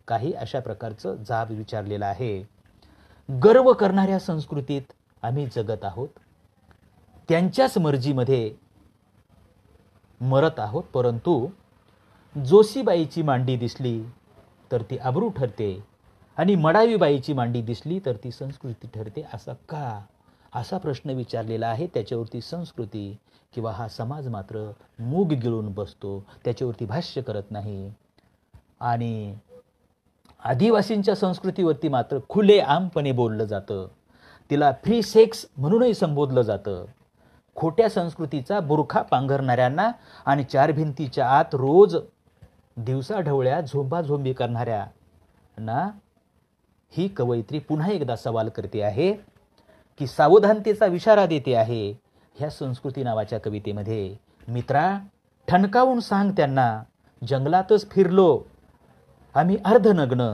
काही अशा प्रकारचं जाब विचारलेलं आहे गर्व करणाऱ्या संस्कृतीत आम्ही जगत आहोत त्यांच्याच मर्जीमध्ये मरत आहोत परंतु जोशीबाईची मांडी दिसली तर ती आबरू ठरते आणि मडावीबाईची मांडी दिसली तर ती संस्कृती ठरते असा का असा प्रश्न विचारलेला आहे त्याच्यावरती संस्कृती किंवा हा समाज मात्र मूग गिळून बसतो त्याच्यावरती भाष्य करत नाही आणि आदिवासींच्या संस्कृतीवरती मात्र खुलेआमपणे बोललं जातं तिला फ्री सेक्स म्हणूनही संबोधलं जातं खोट्या संस्कृतीचा बुरखा पांघरणाऱ्यांना आणि चार भिंतीच्या आत रोज दिवसाढवळ्या झोंबाझोंबी करणाऱ्यांना ही कवयित्री पुन्हा एकदा सवाल करते आहे की सावधानतेचा विशारा देते आहे ह्या संस्कृती नावाच्या कवितेमध्ये मित्रा ठणकावून सांग त्यांना जंगलातच फिरलो आम्ही अर्धनग्न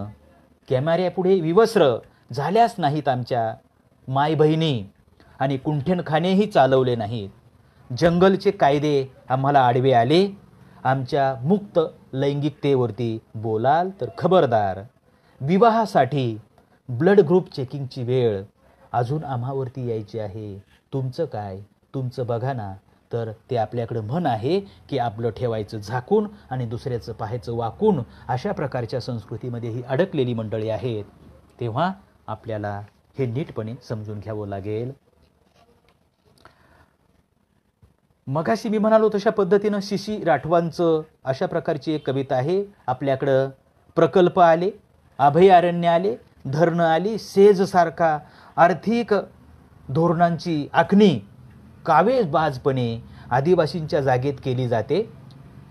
कॅमेऱ्यापुढे विवस्त्र झाल्याच नाहीत आमच्या माय बहिणी आणि कुंठणखानेही चालवले नाहीत जंगलचे कायदे आम्हाला आडवे आले आमच्या मुक्त लैंगिकतेवरती बोलाल तर खबरदार विवाहासाठी ब्लड ग्रुप चेकिंगची वेळ अजून आम्हावरती यायची आहे तुमचं काय तुमचं बघा ना तर ते आपल्याकडं म्हण आहे की आपलं ठेवायचं झाकून आणि दुसऱ्याचं पाहायचं वाकून अशा प्रकारच्या संस्कृतीमध्ये ही अडकलेली मंडळी आहेत तेव्हा आपल्याला हे नीटपणे समजून घ्यावं लागेल मगाशी मी म्हणालो तशा पद्धतीनं शिशी राठवांचं अशा प्रकारची एक कविता आहे आपल्याकडं प्रकल्प आले अभयारण्य आले धरणं आली सेजसारखा आर्थिक धोरणांची आखणी कावेबाजपणे आदिवासींच्या जागेत केली जाते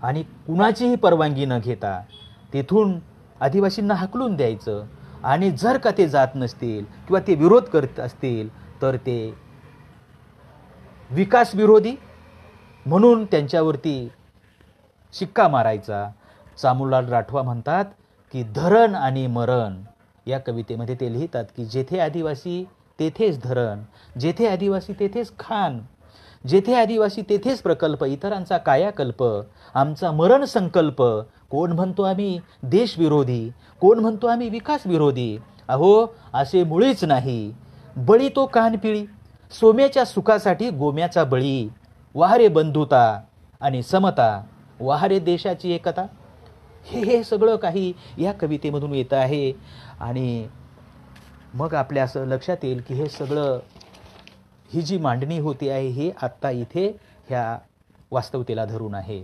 आणि कुणाचीही परवानगी न घेता तेथून आदिवासींना हकलून द्यायचं आणि जर का ते जात नसतील किंवा ते विरोध करत असतील तर ते विकास विरोधी म्हणून त्यांच्यावरती शिक्का मारायचा चामुलाल राठवा म्हणतात की धरण आणि मरण या कवितेमध्ये ते लिहितात की जेथे आदिवासी तेथेच धरण जेथे आदिवासी तेथेच खान जेथे आदिवासी तेथेच प्रकल्प इतरांचा कायाकल्प आमचा मरण संकल्प कोण म्हणतो आम्ही देशविरोधी कोण म्हणतो आम्ही विकास विरोधी अहो असे मुळीच नाही बळी तो कानपिळी सोम्याच्या सुखासाठी गोम्याचा बळी वाहरे बंधुता आणि समता वाहरे देशाची एकता हे हे सगळं काही या कवितेमधून येतं आहे आणि मग आपल्या असं लक्षात येईल की हे सगळं ही जी मांडणी होती आहे ही आत्ता इथे ह्या वास्तवतेला धरून आहे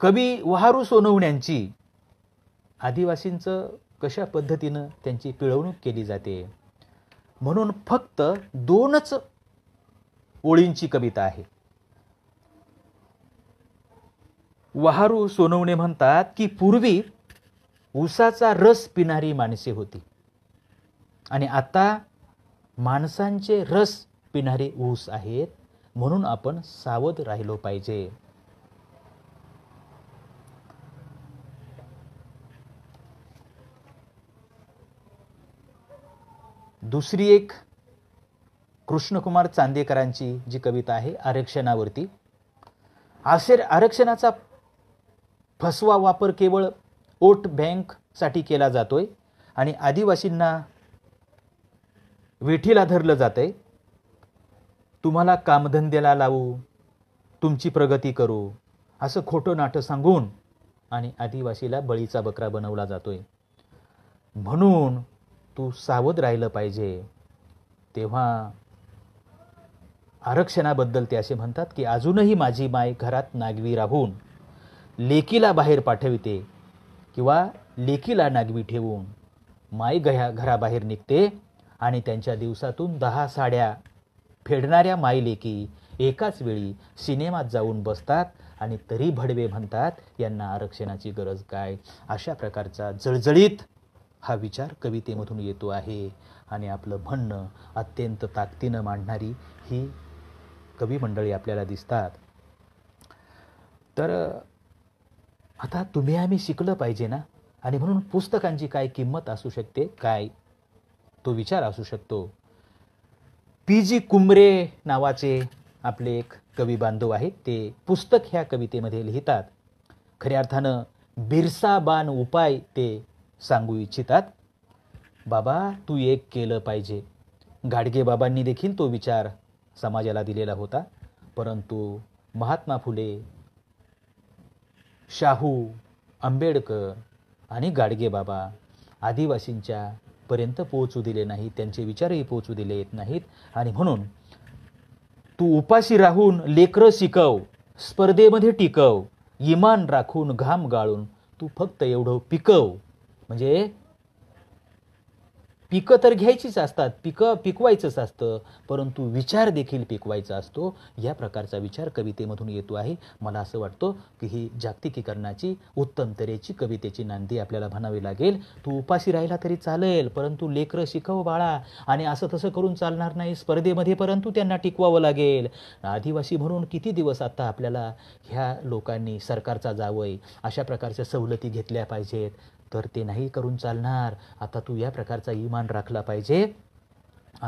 कवी वहारू सोनवण्यांची आदिवासींचं कशा पद्धतीनं त्यांची पिळवणूक केली जाते म्हणून फक्त दोनच ओळींची कविता आहे वहारू सोनवणे म्हणतात की पूर्वी उसाचा रस पिणारी माणसे होती आणि आता माणसांचे रस पिणारे ऊस आहेत म्हणून आपण सावध राहिलो पाहिजे दुसरी एक कृष्णकुमार चांदेकरांची जी कविता आहे आरक्षणावरती आशेर आरक्षणाचा फसवा वापर केवळ वोट बँकसाठी केला जातोय आणि आदिवासींना विठीला धरलं जाते तुम्हाला कामधंद्याला लावू तुमची प्रगती करू असं खोटं नाटं सांगून आणि आदिवासीला बळीचा बकरा बनवला जातोय म्हणून तू सावध राहिलं पाहिजे तेव्हा आरक्षणाबद्दल ते असे म्हणतात की अजूनही माझी माय घरात नागवी राहून लेकीला बाहेर पाठविते किंवा लेकीला नागवी ठेवून माय गया घराबाहेर निघते आणि त्यांच्या दिवसातून दहा साड्या फेडणाऱ्या माईलेकी एकाच वेळी सिनेमात जाऊन बसतात आणि तरी भडवे म्हणतात यांना आरक्षणाची गरज काय अशा प्रकारचा जळजळीत हा विचार कवितेमधून येतो आहे आणि आपलं म्हणणं अत्यंत ताकदीनं मांडणारी ही कवी मंडळी आपल्याला दिसतात तर आता तुम्ही आम्ही शिकलं पाहिजे ना आणि म्हणून पुस्तकांची काय किंमत असू शकते काय तो विचार असू शकतो पी जी कुंबरे नावाचे आपले एक कवी बांधव आहेत ते पुस्तक ह्या कवितेमध्ये लिहितात खऱ्या अर्थानं बिरसाबान उपाय ते सांगू इच्छितात बाबा तू एक केलं पाहिजे गाडगे बाबांनी देखील तो विचार समाजाला दिलेला होता परंतु महात्मा फुले शाहू आंबेडकर आणि गाडगे बाबा आदिवासींच्या पर्यंत पोहोचू दिले नाहीत त्यांचे विचारही पोहोचू दिले येत नाहीत आणि म्हणून तू उपाशी राहून लेकरं शिकव स्पर्धेमध्ये टिकव इमान राखून घाम गाळून तू फक्त एवढं पिकव म्हणजे पिकं तर घ्यायचीच असतात पिकं पिकवायचंच असतं परंतु विचार देखील पिकवायचा असतो या प्रकारचा विचार कवितेमधून येतो आहे मला असं वाटतं की ही जागतिकीकरणाची उत्तम तऱ्हेची कवितेची नांदी आपल्याला म्हणावी लागेल तू उपाशी राहिला तरी चालेल परंतु लेकरं शिकव बाळा आणि असं तसं करून चालणार नाही स्पर्धेमध्ये परंतु त्यांना टिकवावं लागेल आदिवासी म्हणून किती दिवस आता आपल्याला ह्या लोकांनी सरकारचा जावय अशा प्रकारच्या सवलती घेतल्या पाहिजेत तर ते नाही करून चालणार आता तू या प्रकारचा इमान राखला पाहिजे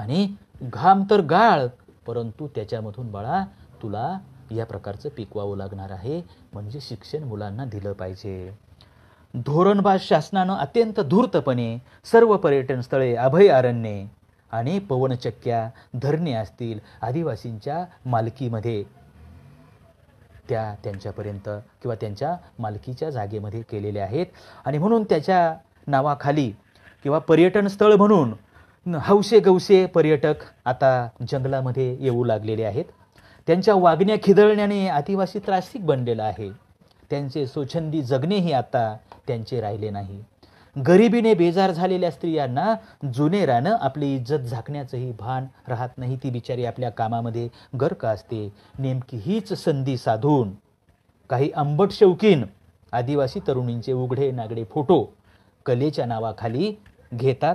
आणि घाम तर गाळ परंतु त्याच्यामधून बाळा तुला या प्रकारचं पिकवावं लागणार आहे म्हणजे शिक्षण मुलांना दिलं पाहिजे धोरणबाज शासनानं अत्यंत धूर्तपणे सर्व पर्यटन स्थळे अभयारण्ये आणि पवनचक्क्या धरणे असतील आदिवासींच्या मालकीमध्ये त्या त्यांच्यापर्यंत किंवा त्यांच्या मालकीच्या जागेमध्ये केलेल्या आहेत आणि म्हणून त्याच्या नावाखाली किंवा पर्यटन स्थळ म्हणून हौसे गौसे पर्यटक आता जंगलामध्ये येऊ लागलेले आहेत त्यांच्या वागण्या खिदळण्याने आदिवासी त्रासिक बनलेला आहे त्यांचे स्वच्छंदी जगणेही आता त्यांचे राहिले नाही गरिबीने बेजार झालेल्या स्त्रियांना जुनेरानं आपली इज्जत झाकण्याचंही भान राहत नाही ती बिचारी आपल्या कामामध्ये गर्क असते नेमकी हीच संधी साधून काही आंबट शौकीन आदिवासी तरुणींचे उघडे नागडे फोटो कलेच्या नावाखाली घेतात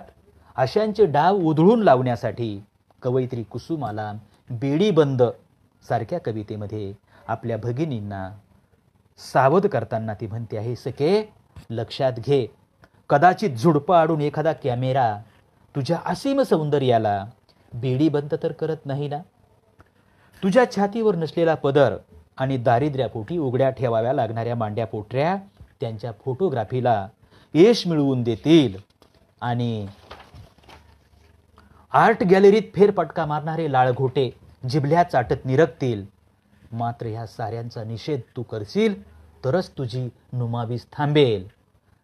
अशांचे डाव उधळून लावण्यासाठी कवयित्री कुसुमाला बेडीबंद सारख्या कवितेमध्ये आपल्या भगिनींना सावध करताना ती म्हणते आहे सके लक्षात घे कदाचित झुडपं आडून एखादा कॅमेरा तुझ्या असीम सौंदर्याला बेडी बंद तर करत नाही ना तुझ्या छातीवर नसलेला पदर आणि दारिद्र्यापोटी उघड्या ठेवाव्या लागणाऱ्या मांड्या पोटऱ्या त्यांच्या फोटोग्राफीला यश मिळवून देतील आणि आर्ट गॅलरीत फेरपटका मारणारे लाळघोटे जिबल्या चाटत निरगतील मात्र ह्या साऱ्यांचा निषेध तू करशील तरच तुझी नुमावीस थांबेल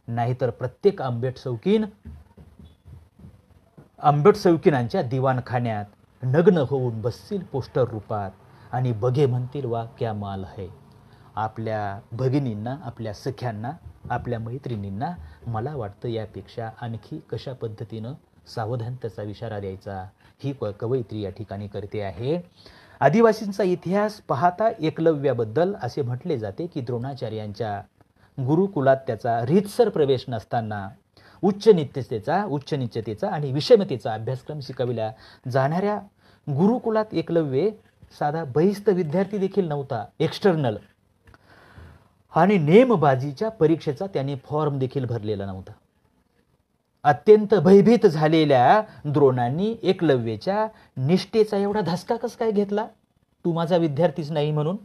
नाहीतर प्रत्येक आंबेट शौकीन आंबेट दिवाणखान्यात नग्न होऊन बसतील पोस्टर रूपात आणि बघे म्हणतील वा क्या माल है आपल्या भगिनींना आपल्या सख्यांना आपल्या मैत्रिणींना मला वाटतं यापेक्षा आणखी कशा पद्धतीनं सावधानतेचा इशारा द्यायचा ही क कवयित्री या ठिकाणी करते आहे आदिवासींचा इतिहास पाहता एकलव्याबद्दल असे म्हटले जाते की द्रोणाचार्यांच्या गुरुकुलात त्याचा रीतसर प्रवेश नसताना उच्च नित्यतेचा उच्च नित्यतेचा आणि विषमतेचा अभ्यासक्रम शिकविल्या जाणाऱ्या गुरुकुलात एकलव्य साधा बहिस्त विद्यार्थी देखील नव्हता एक्स्टर्नल आणि नेमबाजीच्या परीक्षेचा त्याने फॉर्म देखील भरलेला नव्हता अत्यंत भयभीत झालेल्या द्रोणांनी एकलव्येच्या निष्ठेचा एवढा धसका कस काय घेतला तू माझा विद्यार्थीच नाही म्हणून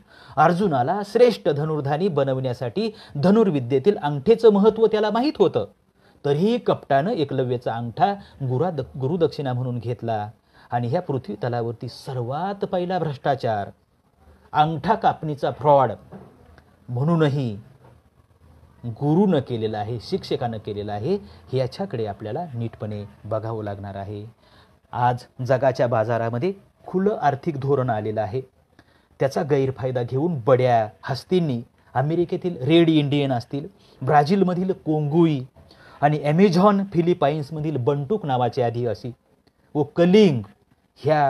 अर्जुनाला श्रेष्ठ धनुर्धानी बनवण्यासाठी धनुर्विद्येतील अंगठेचं महत्त्व त्याला माहीत होतं तरीही कपटानं एकलव्याचा अंगठा गुरा द गुरुदक्षिणा म्हणून घेतला आणि ह्या पृथ्वी तलावरती सर्वात पहिला भ्रष्टाचार अंगठा कापणीचा फ्रॉड म्हणूनही गुरुनं केलेलं आहे शिक्षकानं केलेलं आहे ह्याच्याकडे आपल्याला नीटपणे बघावं लागणार आहे आज जगाच्या बाजारामध्ये खुलं आर्थिक धोरण आलेलं आहे त्याचा गैरफायदा घेऊन बड्या हस्तींनी अमेरिकेतील रेड इंडियन असतील ब्राझीलमधील कोंगुई आणि ॲमेझॉन फिलिपाईन्समधील बंटूक नावाचे आदिवासी व कलिंग ह्या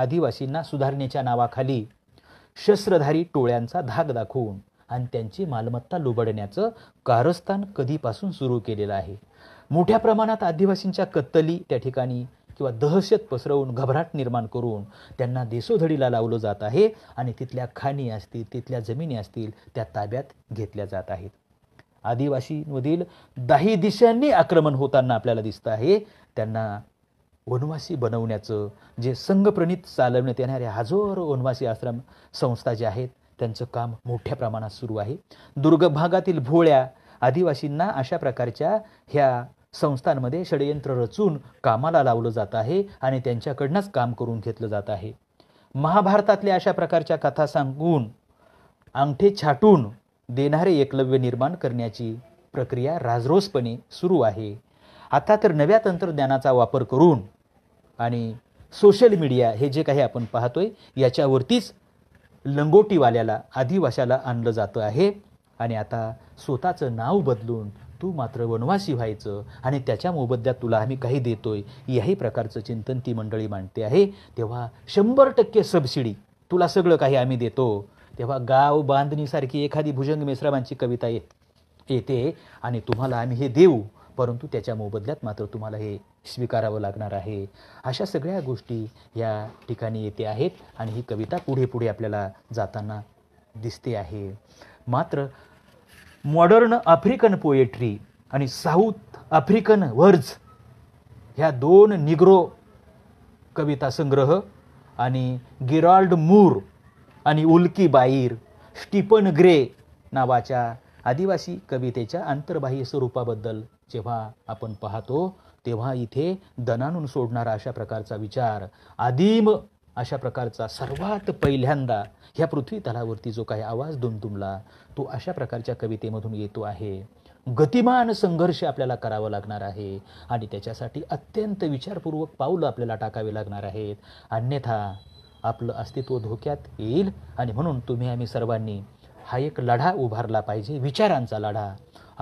आदिवासींना सुधारणेच्या नावाखाली शस्त्रधारी टोळ्यांचा धाक दाखवून आणि त्यांची मालमत्ता लुबडण्याचं कारस्थान कधीपासून सुरू केलेलं आहे मोठ्या प्रमाणात आदिवासींच्या कत्तली त्या ठिकाणी किंवा दहशत पसरवून घबराट निर्माण करून त्यांना देशोधडीला लावलं जात आहे आणि तिथल्या खाणी असतील तिथल्या जमिनी असतील त्या ताब्यात घेतल्या जात आहेत आदिवासींमधील दाही दिशांनी आक्रमण होताना आपल्याला दिसतं आहे त्यांना वनवासी बनवण्याचं जे संघप्रणित चालवण्यात येणाऱ्या हजारो वनवासी आश्रम संस्था ज्या आहेत त्यांचं काम मोठ्या प्रमाणात सुरू आहे दुर्ग भागातील भोळ्या आदिवासींना अशा प्रकारच्या ह्या संस्थांमध्ये षडयंत्र रचून कामाला लावलं जात आहे आणि त्यांच्याकडनंच काम करून घेतलं जात आहे महाभारतातल्या अशा प्रकारच्या कथा सांगून अंगठे छाटून देणारे एकलव्य निर्माण करण्याची प्रक्रिया राजरोसपणे सुरू आहे आता तर नव्या तंत्रज्ञानाचा वापर करून आणि सोशल मीडिया हे जे काही आपण पाहतोय याच्यावरतीच लंगोटीवाल्याला आदिवाशाला आणलं जातं आहे आणि आता स्वतःचं नाव बदलून तू मात्र वनवासी व्हायचं आणि त्याच्या मोबदल्यात तुला आम्ही काही देतोय याही प्रकारचं चिंतन ती मंडळी मांडते आहे तेव्हा शंभर टक्के सबसिडी तुला सगळं काही आम्ही देतो तेव्हा गाव बांधणीसारखी एखादी भुजंग मेश्रामांची कविता येत येते आणि तुम्हाला आम्ही हे देऊ परंतु त्याच्या मोबदल्यात मात्र तुम्हाला हे स्वीकारावं लागणार आहे अशा सगळ्या गोष्टी या ठिकाणी येते आहेत आणि ही कविता पुढे पुढे आपल्याला जाताना दिसते आहे मात्र मॉडर्न आफ्रिकन पोएट्री आणि साऊथ आफ्रिकन वर्ज ह्या दोन निग्रो कविता संग्रह आणि गिराल्ड मूर आणि उल्की बाईर स्टीफन ग्रे नावाच्या आदिवासी कवितेच्या आंतरबाह्य स्वरूपाबद्दल जेव्हा आपण पाहतो तेव्हा इथे दनानून सोडणारा अशा प्रकारचा विचार आदिम अशा प्रकारचा सर्वात पहिल्यांदा ह्या पृथ्वी तलावरती जो काही आवाज दुमदुमला तो अशा प्रकारच्या कवितेमधून येतो आहे गतिमान संघर्ष आपल्याला करावा लागणार आहे आणि त्याच्यासाठी अत्यंत विचारपूर्वक पाऊलं आपल्याला टाकावे लागणार आहेत अन्यथा आपलं अस्तित्व धोक्यात येईल आणि म्हणून तुम्ही आम्ही सर्वांनी हा एक लढा उभारला पाहिजे विचारांचा लढा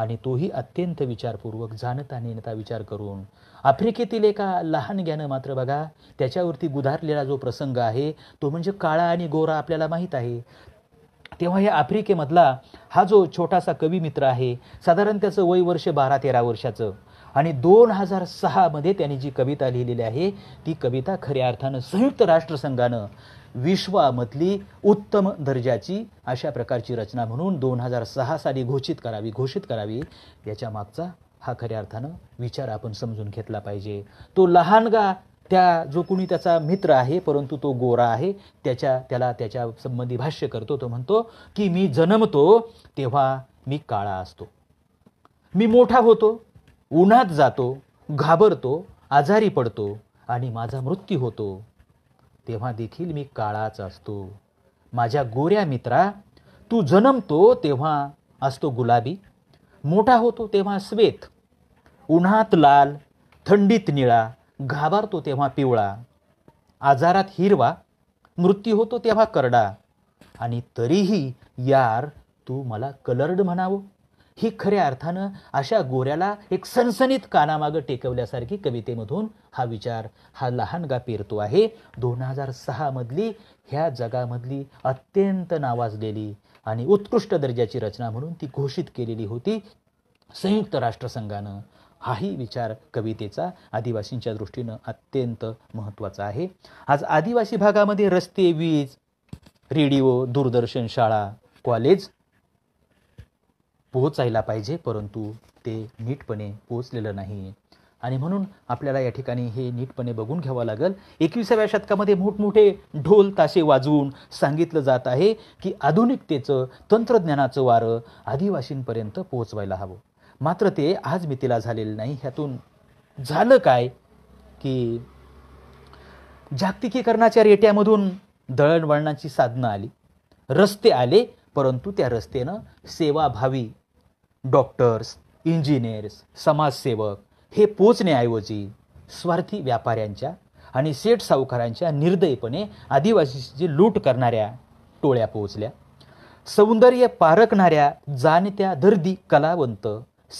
आणि तोही अत्यंत विचारपूर्वक जाणता नेणता विचार करून आफ्रिकेतील एका लहान ग्यानं मात्र बघा त्याच्यावरती गुधारलेला जो प्रसंग आहे तो म्हणजे काळा आणि गोरा आपल्याला माहीत आहे तेव्हा या आफ्रिकेमधला हा जो छोटासा कवी मित्र आहे साधारण त्याचं वय वर्ष बारा तेरा वर्षाचं आणि दोन हजार सहामध्ये त्यांनी जी कविता लिहिलेली आहे ती कविता खऱ्या अर्थानं संयुक्त राष्ट्रसंघानं विश्वामधली उत्तम दर्जाची अशा प्रकारची रचना म्हणून दोन हजार सहा साली घोषित करावी घोषित करावी याच्या मागचा हा खऱ्या अर्थानं विचार आपण समजून घेतला पाहिजे तो लहानगा त्या जो कोणी त्याचा मित्र आहे परंतु तो गोरा आहे त्याच्या त्याला त्याच्या संबंधी भाष्य करतो तो म्हणतो की मी जन्मतो तेव्हा मी काळा असतो मी मोठा होतो उन्हात जातो घाबरतो आजारी पडतो आणि माझा मृत्यू होतो तेव्हा देखील मी काळाच असतो माझ्या गोऱ्या मित्रा तू जन्मतो तेव्हा असतो गुलाबी मोठा होतो तेव्हा श्वेत उन्हात लाल थंडीत निळा घाबरतो तेव्हा पिवळा आजारात हिरवा मृत्यू होतो तेव्हा करडा आणि तरीही यार तू मला कलर्ड म्हणावं ही खऱ्या अर्थानं अशा गोऱ्याला एक सनसनीत कानामागं टेकवल्यासारखी कवितेमधून हा विचार हा लहानगा पेरतो आहे दोन हजार सहामधली ह्या जगामधली अत्यंत नावाजलेली आणि उत्कृष्ट दर्जाची रचना म्हणून ती घोषित केलेली होती संयुक्त राष्ट्रसंघानं हाही विचार कवितेचा आदिवासींच्या दृष्टीनं अत्यंत महत्त्वाचा आहे आज आदिवासी भागामध्ये रस्ते वीज रेडिओ दूरदर्शन शाळा कॉलेज पोहोचायला पाहिजे परंतु ते नीटपणे पोहोचलेलं नाही आणि म्हणून आपल्याला या ठिकाणी हे नीटपणे बघून घ्यावं लागेल एकविसाव्या शतकामध्ये मोठमोठे ढोल ताशे वाजवून सांगितलं जात आहे की आधुनिकतेचं तंत्रज्ञानाचं वारं आदिवासींपर्यंत पोहोचवायला हवं मात्र ते आज मितीला झालेलं नाही ह्यातून झालं काय की जागतिकीकरणाच्या रेट्यामधून दळणवळणाची साधनं आली रस्ते आले परंतु त्या रस्तेनं सेवाभावी डॉक्टर्स इंजिनियर्स समाजसेवक हे पोचण्याऐवजी स्वार्थी व्यापाऱ्यांच्या आणि सेठ सावकारांच्या निर्दयपणे आदिवासीची लूट करणाऱ्या टोळ्या पोहोचल्या सौंदर्य पारखणाऱ्या जाणत्या दर्दी कलावंत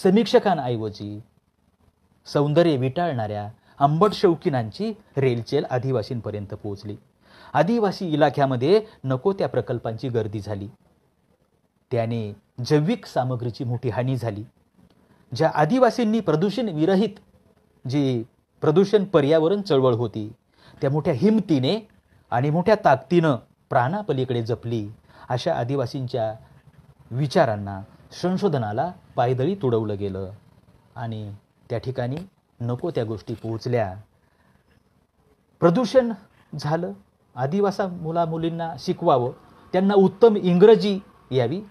समीक्षकांऐवजी सौंदर्य विटाळणाऱ्या आंबट शौकीनांची रेलचेल आदिवासींपर्यंत पोहोचली आदिवासी इलाख्यामध्ये नको त्या प्रकल्पांची गर्दी झाली त्याने जैविक सामग्रीची मोठी हानी झाली ज्या आदिवासींनी प्रदूषण विरहित जी प्रदूषण पर्यावरण चळवळ होती त्या मोठ्या हिमतीने आणि मोठ्या ताकदीनं प्राणापलीकडे जपली अशा आदिवासींच्या विचारांना संशोधनाला पायदळी तुडवलं गेलं आणि त्या ठिकाणी नको त्या गोष्टी पोहोचल्या प्रदूषण झालं आदिवासा मुलामुलींना शिकवावं त्यांना उत्तम इंग्रजी यावी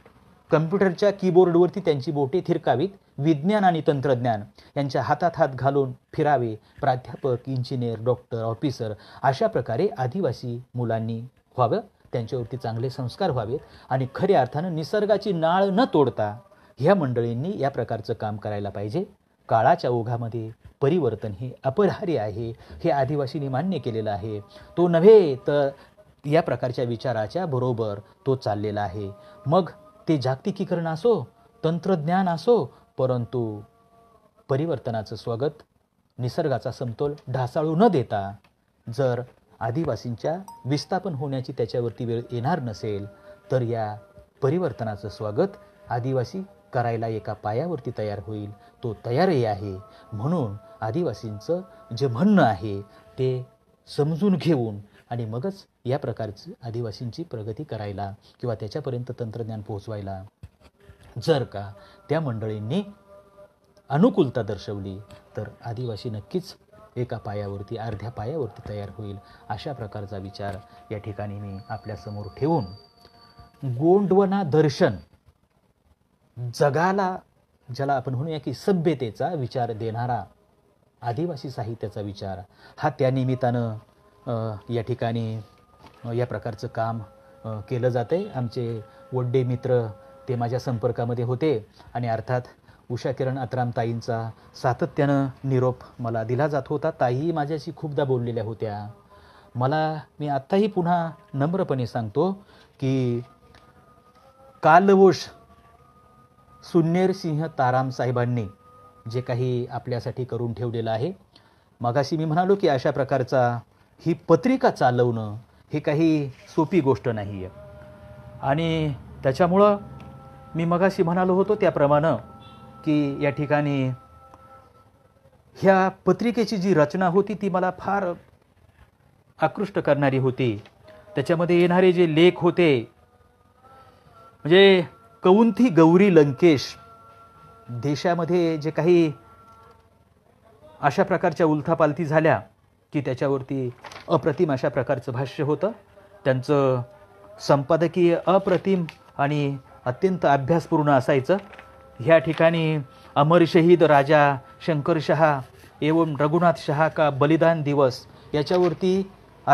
कम्प्युटरच्या कीबोर्डवरती त्यांची बोटे थिरकावीत विज्ञान आणि तंत्रज्ञान यांच्या हातात हात घालून फिरावे प्राध्यापक इंजिनियर डॉक्टर ऑफिसर अशा प्रकारे आदिवासी मुलांनी व्हावं त्यांच्यावरती चांगले संस्कार व्हावेत आणि खऱ्या अर्थानं निसर्गाची नाळ न तोडता ह्या मंडळींनी या प्रकारचं काम करायला पाहिजे काळाच्या ओघामध्ये परिवर्तन हे अपरिहार्य आहे हे आदिवासींनी मान्य केलेलं आहे तो नव्हे तर या प्रकारच्या विचाराच्या बरोबर तो चाललेला आहे मग ते जागतिकीकरण असो तंत्रज्ञान असो परंतु परिवर्तनाचं स्वागत निसर्गाचा समतोल ढासाळू न देता जर आदिवासींच्या विस्थापन होण्याची त्याच्यावरती वेळ येणार नसेल तर या परिवर्तनाचं स्वागत आदिवासी करायला एका पायावरती तयार होईल तो तयारही आहे म्हणून आदिवासींचं जे म्हणणं आहे ते समजून घेऊन आणि मगच या प्रकारची आदिवासींची प्रगती करायला किंवा त्याच्यापर्यंत तंत्रज्ञान पोहोचवायला जर का त्या मंडळींनी अनुकूलता दर्शवली तर आदिवासी नक्कीच एका पायावरती अर्ध्या पायावरती तयार होईल अशा प्रकारचा विचार या ठिकाणी मी आपल्यासमोर ठेवून गोंडवना दर्शन जगाला ज्याला आपण म्हणूया की सभ्यतेचा विचार देणारा आदिवासी साहित्याचा विचार हा त्या निमित्तानं या ठिकाणी या प्रकारचं काम केलं जातं आहे आमचे वड्डे मित्र ते माझ्या संपर्कामध्ये होते आणि अर्थात उषा किरण ताईंचा सातत्यानं निरोप मला दिला जात होता ताईही माझ्याशी खूपदा बोललेल्या होत्या मला मी आत्ताही पुन्हा नम्रपणे सांगतो की कालवोष सिंह ताराम साहेबांनी जे काही आपल्यासाठी करून ठेवलेलं आहे मगाशी मी म्हणालो की अशा प्रकारचा ही पत्रिका चालवणं ही काही सोपी गोष्ट नाही आहे आणि त्याच्यामुळं मी मगाशी म्हणालो होतो त्याप्रमाणे की या ठिकाणी ह्या पत्रिकेची जी रचना होती ती मला फार आकृष्ट करणारी होती त्याच्यामध्ये येणारे जे लेख होते म्हणजे कौंथी गौरी लंकेश देशामध्ये जे काही अशा प्रकारच्या उलथापालथी झाल्या की त्याच्यावरती अप्रतिम अशा प्रकारचं भाष्य होतं त्यांचं संपादकीय अप्रतिम आणि अत्यंत अभ्यासपूर्ण असायचं ह्या ठिकाणी अमर शहीद राजा शंकर शहा एवं रघुनाथ शहा का बलिदान दिवस याच्यावरती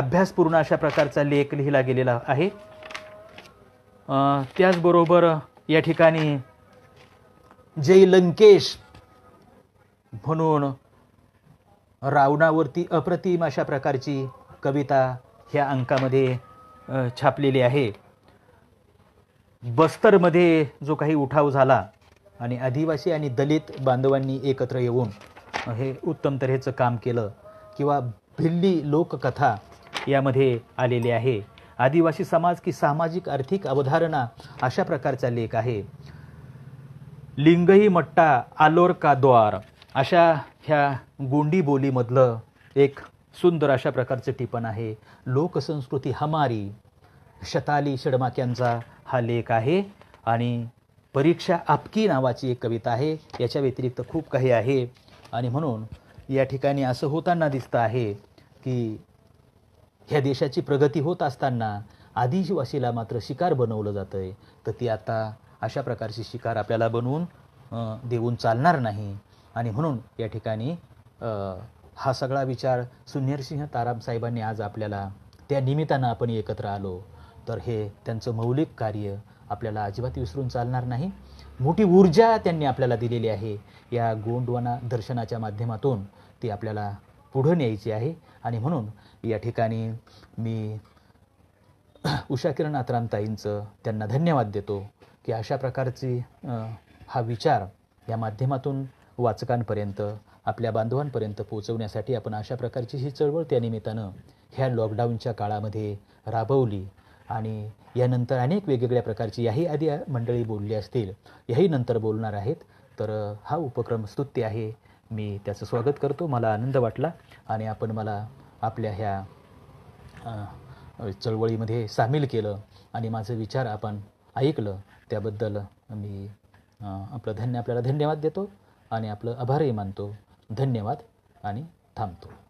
अभ्यासपूर्ण अशा प्रकारचा लेख लिहिला गेलेला आहे त्याचबरोबर या ठिकाणी जय लंकेश म्हणून रावणावरती अप्रतिम अशा प्रकारची कविता ह्या अंकामध्ये छापलेली आहे बस्तरमध्ये जो काही उठाव झाला आणि आदिवासी आणि दलित बांधवांनी एकत्र येऊन हे उत्तम तऱ्हेचं काम केलं किंवा भिल्ली लोककथा यामध्ये आलेली आहे आदिवासी समाज की सामाजिक आर्थिक अवधारणा अशा प्रकारचा लेख आहे लिंगही मट्टा आलोर का द्वार अशा ह्या गोंडी बोलीमधलं एक सुंदर अशा प्रकारचं टिपण आहे लोकसंस्कृती हमारी शताली षडमाक्यांचा हा लेख आहे आणि परीक्षा आपकी नावाची एक कविता आहे याच्या व्यतिरिक्त खूप काही आहे आणि म्हणून या ठिकाणी असं होताना दिसतं आहे की ह्या देशाची प्रगती होत असताना आदिवासीला मात्र शिकार बनवलं जातं आहे तर ती आता अशा प्रकारची शिकार आपल्याला बनवून देऊन चालणार नाही आणि म्हणून या ठिकाणी हा सगळा विचार सुन्नेरसिंह तारामसाहेबांनी आज आपल्याला त्या निमित्तानं आपण एकत्र आलो तर हे त्यांचं मौलिक कार्य आपल्याला अजिबात विसरून चालणार नाही मोठी ऊर्जा त्यांनी आपल्याला दिलेली आहे या गोंडवाना दर्शनाच्या माध्यमातून ती आपल्याला पुढं न्यायची आहे आणि म्हणून या ठिकाणी मी (clears throat) उषा किरण अत्रांताईंचं त्यांना धन्यवाद देतो की अशा प्रकारची हा विचार या माध्यमातून वाचकांपर्यंत आपल्या बांधवांपर्यंत पोहोचवण्यासाठी आपण अशा प्रकारची ही चळवळ त्या ह्या लॉकडाऊनच्या काळामध्ये राबवली आणि यानंतर अनेक वेगवेगळ्या प्रकारची याही आधी मंडळी बोलली असतील याही नंतर बोलणार आहेत तर हा उपक्रम स्तुत्य आहे मी त्याचं स्वागत करतो मला आनंद वाटला आणि आपण मला आपल्या ह्या चळवळीमध्ये सामील केलं आणि माझं विचार आपण ऐकलं त्याबद्दल मी आपलं धन्य आपल्याला धन्यवाद देतो आणि आपलं आभारही मानतो धन्यवाद आणि थांबतो